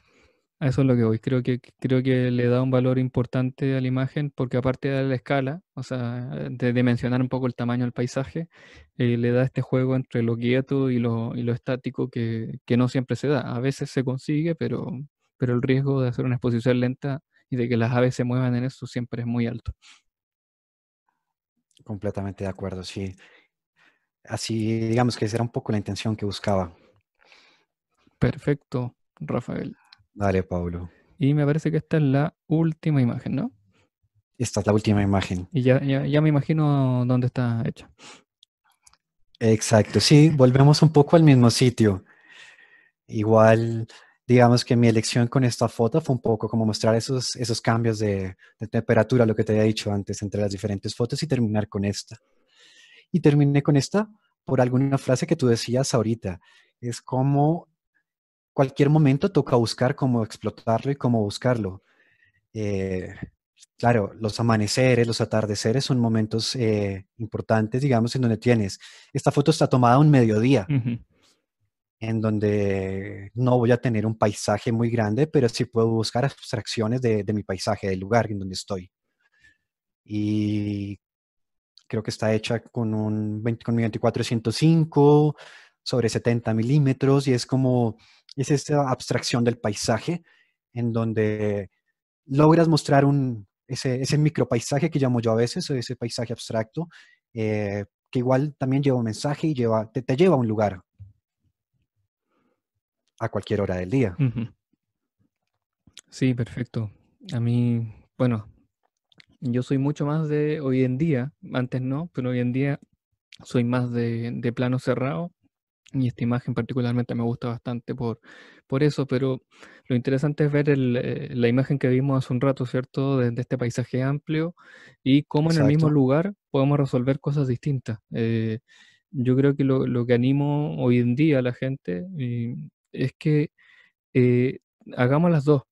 eso es lo que voy. Creo que, creo que le da un valor importante a la imagen porque aparte de la escala, o sea, de dimensionar un poco el tamaño del paisaje, eh, le da este juego entre lo quieto y lo, estático que, no siempre se da. A veces se consigue, pero, pero el riesgo de hacer una exposición lenta y de que las aves se muevan en eso siempre es muy alto. Completamente de acuerdo, sí. Así, digamos que esa era un poco la intención que buscaba. Perfecto, Rafael. Dale, Pablo. Y me parece que esta es la última imagen, ¿no? Esta es la última imagen. Y ya, me imagino dónde está hecha. Exacto, sí, volvemos un poco al mismo sitio. Igual, digamos que mi elección con esta foto fue un poco como mostrar esos, esos cambios de, de temperatura, lo que te había dicho antes, entre las diferentes fotos y terminar con esta. Y terminé con esta por alguna frase que tú decías ahorita. Es como cualquier momento toca buscar cómo explotarlo y cómo buscarlo. Eh, claro, los amaneceres, los atardeceres son momentos eh, importantes, digamos, en donde tienes, esta foto está tomada un mediodía, en donde no voy a tener un paisaje muy grande, pero sí puedo buscar abstracciones de, mi paisaje, del lugar en donde estoy. Y creo que está hecha con un 20, con 2405 sobre 70 milímetros y es como es esa abstracción del paisaje en donde logras mostrar un, ese, ese micropaisaje que llamo yo a veces, ese paisaje abstracto, eh, que igual también lleva un mensaje y lleva, te, lleva a un lugar a cualquier hora del día. Sí, perfecto. A mí, bueno, yo soy mucho más de hoy en día, antes no, pero hoy en día soy más de, de plano cerrado y esta imagen particularmente me gusta bastante por, por eso, pero lo interesante es ver eh, la imagen que vimos hace un rato, ¿cierto? De, este paisaje amplio y cómo en el mismo lugar podemos resolver cosas distintas. Eh, yo creo que lo, que animo hoy en día a la gente eh, es que hagamos las dos,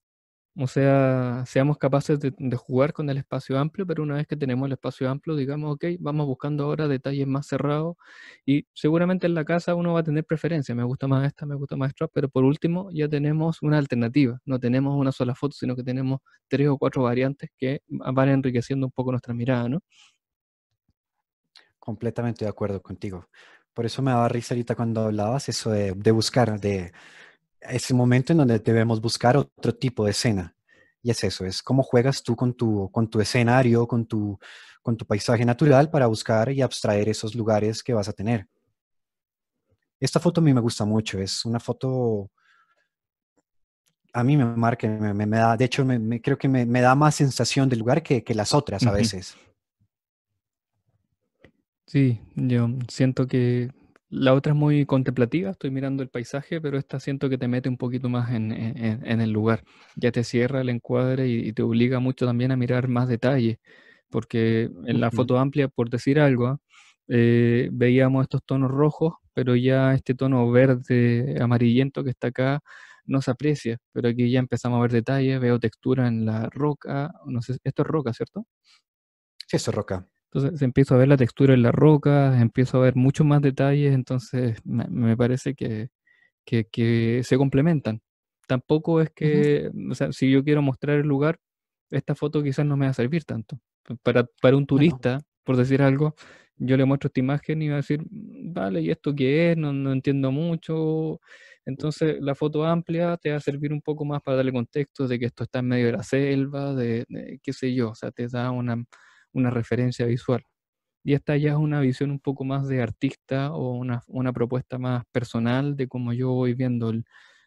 o sea, seamos capaces de, jugar con el espacio amplio, pero una vez que tenemos el espacio amplio, digamos, ok, vamos buscando ahora detalles más cerrados y seguramente en la casa uno va a tener preferencia, me gusta más esta, me gusta más esta, pero por último ya tenemos una alternativa, no tenemos una sola foto, sino que tenemos tres o cuatro variantes que van enriqueciendo un poco nuestra mirada, ¿no? Completamente de acuerdo contigo. Por eso me daba risa ahorita cuando hablabas eso de buscar, de es ese momento en donde debemos buscar otro tipo de escena. Y es eso, es cómo juegas tú con tu, con tu escenario, con tu, con tu paisaje natural para buscar y abstraer esos lugares que vas a tener. Esta foto a mí me gusta mucho, es una foto, a mí me marca, me, me da, de hecho me, creo que me, da más sensación del lugar que, que las otras a veces. Sí, yo siento que la otra es muy contemplativa, estoy mirando el paisaje, pero esta siento que te mete un poquito más en, el lugar. Ya te cierra el encuadre y, te obliga mucho también a mirar más detalle, porque en la foto amplia, por decir algo, eh, veíamos estos tonos rojos, pero ya este tono verde amarillento que está acá no se aprecia, pero aquí ya empezamos a ver detalles, veo textura en la roca, no sé, esto es roca, ¿cierto? Sí, eso es roca. Entonces empiezo a ver la textura en las rocas, empiezo a ver muchos más detalles, entonces me, parece que, que, se complementan. Tampoco es que, o sea, si yo quiero mostrar el lugar, esta foto quizás no me va a servir tanto. Para, para un turista, por decir algo, yo le muestro esta imagen y va a decir, mm, vale, ¿y esto qué es? No, no entiendo mucho. Entonces, la foto amplia te va a servir un poco más para darle contexto de que esto está en medio de la selva, de qué sé yo, o sea, te da una, una referencia visual. Y esta ya es una visión un poco más de artista o una, una propuesta más personal de cómo yo voy viendo eh,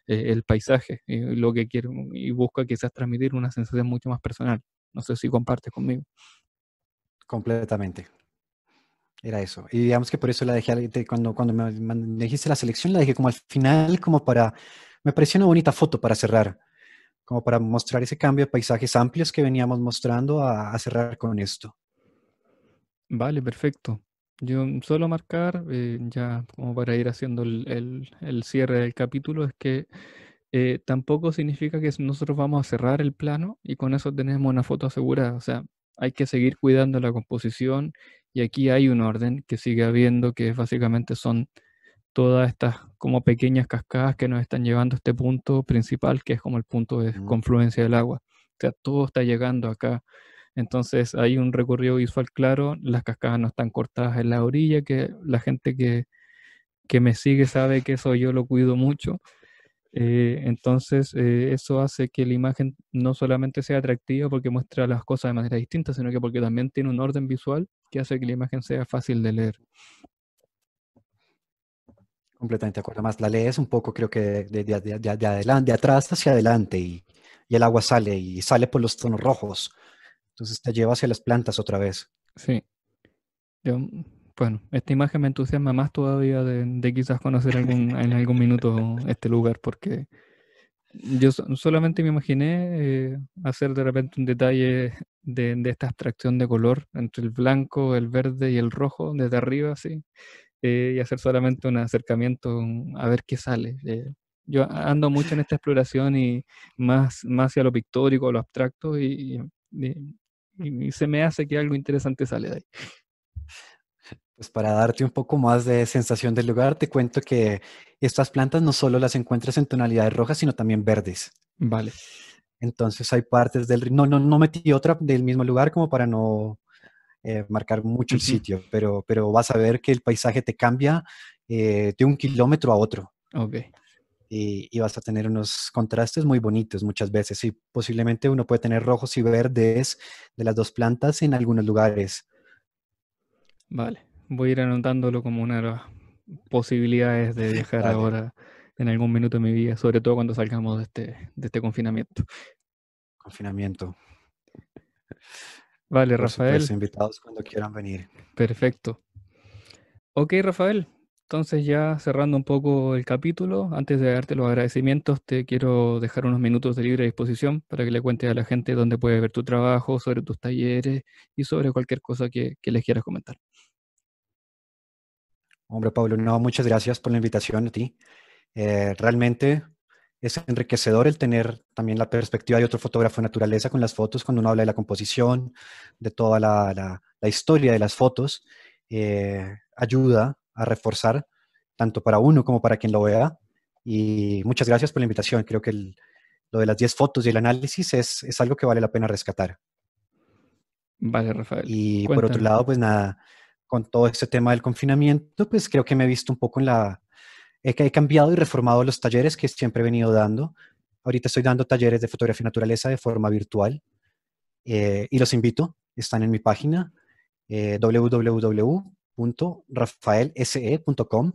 el, paisaje y lo que quiero y busca quizás transmitir una sensación mucho más personal. No sé si compartes conmigo. Completamente. Era eso. Y digamos que por eso la dejé, cuando, cuando me dijiste la selección, la dejé como al final, como para, me pareció una bonita foto para cerrar como para mostrar ese cambio de paisajes amplios que veníamos mostrando a, cerrar con esto. Vale, perfecto. Yo mm, solo marcar, eh, ya como para ir haciendo el, cierre del capítulo, es que eh, tampoco significa que nosotros vamos a cerrar el plano y con eso tenemos una foto asegurada. O sea, hay que seguir cuidando la composición y aquí hay un orden que sigue habiendo, que básicamente son todas estas como pequeñas cascadas que nos están llevando a este punto principal, que es como el punto de confluencia del agua. O sea, todo está llegando acá. Entonces hay un recorrido visual claro, las cascadas no están cortadas en la orilla, que la gente que, me sigue sabe que eso yo lo cuido mucho. Eh, entonces eh, eso hace que la imagen no solamente sea atractiva porque muestra las cosas de manera distinta, sino que porque también tiene un orden visual que hace que la imagen sea fácil de leer. Completamente de acuerdo. Más la lees un poco, creo que de, de, de, atrás hacia adelante y, el agua sale y sale por los tonos rojos. Entonces te lleva hacia las plantas otra vez. Sí. Mm, bueno, esta imagen me entusiasma más todavía de, quizás conocer algún, en algún minuto este lugar porque yo solamente me imaginé eh, hacer de repente un detalle de, de, esta abstracción de color entre el blanco, el verde y el rojo desde arriba, así, eh, y hacer solamente un acercamiento a ver qué sale. Eh. yo ando mucho en esta exploración y más, más hacia lo pictórico, lo abstracto y, se me hace que algo interesante sale de ahí. Pues para darte un poco más de sensación del lugar, te cuento que estas plantas no solo las encuentras en tonalidades rojas, sino también verdes. Vale. Entonces hay partes del... no, no metí otra del mismo lugar como para no eh, marcar mucho el sitio, pero, pero vas a ver que el paisaje te cambia eh, de un kilómetro a otro. Ok. Y, y, vas a tener unos contrastes muy bonitos muchas veces. Y posiblemente uno puede tener rojos y verdes de las dos plantas en algunos lugares. Vale, voy a ir anotándolo como una de las posibilidades de viajar ahora en algún minuto de mi vida, sobre todo cuando salgamos de este, de este confinamiento. Confinamiento. Vale, Rafael. Los invitados cuando quieran venir. Perfecto. Ok, Rafael. Entonces ya cerrando un poco el capítulo, antes de darte los agradecimientos, te quiero dejar unos minutos de libre disposición para que le cuentes a la gente dónde puede ver tu trabajo, sobre tus talleres y sobre cualquier cosa que, les quieras comentar. Hombre, Pablo, no, muchas gracias por la invitación a ti. Eh, realmente es enriquecedor el tener también la perspectiva de otro fotógrafo de naturaleza con las fotos, cuando uno habla de la composición, de toda la, historia de las fotos, eh, ayuda a reforzar tanto para uno como para quien lo vea. Y muchas gracias por la invitación. Creo que lo de las 10 fotos y el análisis es, algo que vale la pena rescatar. Vale, Rafael. Y por otro lado, pues nada, con todo este tema del confinamiento, pues creo que me he visto un poco en la, he cambiado y reformado los talleres que siempre he venido dando. Ahorita estoy dando talleres de fotografía y naturaleza de forma virtual eh, y los invito, están en mi página eh, www.rafaelse.com.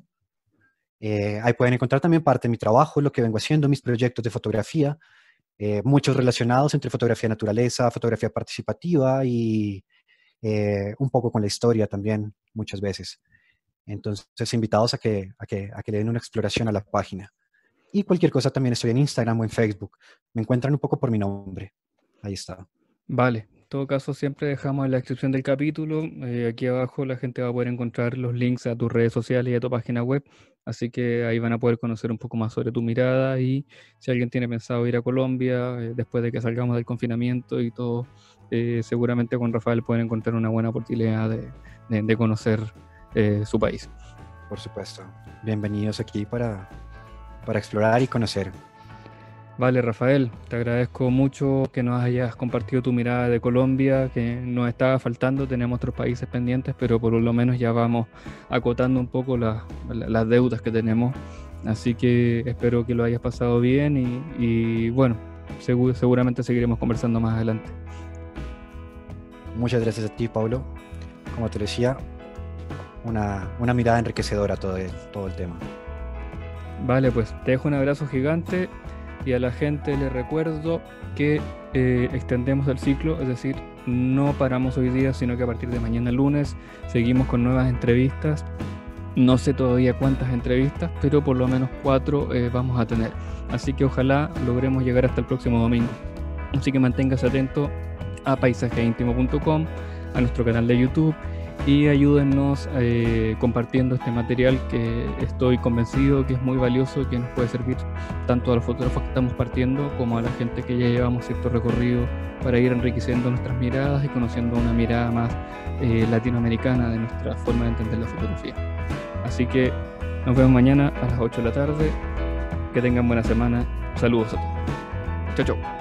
Eh, ahí pueden encontrar también parte de mi trabajo, lo que vengo haciendo, mis proyectos de fotografía, muchos relacionados entre fotografía naturaleza, fotografía participativa y un poco con la historia también muchas veces. Entonces, invitados a que, a que, a le den una exploración a la página. Y cualquier cosa también estoy en Instagram o en Facebook. Me encuentran un poco por mi nombre. Ahí está. Vale. En todo caso, siempre dejamos en la descripción del capítulo. Eh, aquí abajo la gente va a poder encontrar los links a tus redes sociales y a tu página web. Así que ahí van a poder conocer un poco más sobre tu mirada y si alguien tiene pensado ir a Colombia eh, después de que salgamos del confinamiento y todo, eh, seguramente con Rafael pueden encontrar una buena oportunidad de, de, de conocer eh, su país. Por supuesto. Bienvenidos aquí para, explorar y conocer. Vale, Rafael, te agradezco mucho que nos hayas compartido tu mirada de Colombia, que nos estaba faltando, tenemos otros países pendientes, pero por lo menos ya vamos acotando un poco las deudas que tenemos. Así que espero que lo hayas pasado bien y, bueno, seguramente seguiremos conversando más adelante. Muchas gracias a ti, Pablo. Como te decía, una, mirada enriquecedora todo todo el tema. Vale, pues te dejo un abrazo gigante y a la gente le recuerdo que eh, extendemos el ciclo, es decir, no paramos hoy día, sino que a partir de mañana lunes seguimos con nuevas entrevistas. No sé todavía cuántas entrevistas, pero por lo menos cuatro eh, vamos a tener. Así que ojalá logremos llegar hasta el próximo domingo. Así que manténgase atento a paisajeintimo.com, a nuestro canal de YouTube y ayúdennos eh, compartiendo este material que estoy convencido que es muy valioso y que nos puede servir tanto a los fotógrafos que estamos partiendo como a la gente que ya llevamos cierto recorrido para ir enriqueciendo nuestras miradas y conociendo una mirada más eh, latinoamericana de nuestra forma de entender la fotografía. Así que nos vemos mañana a las 8 de la tarde. Que tengan buena semana. Saludos a todos. Chao, chao.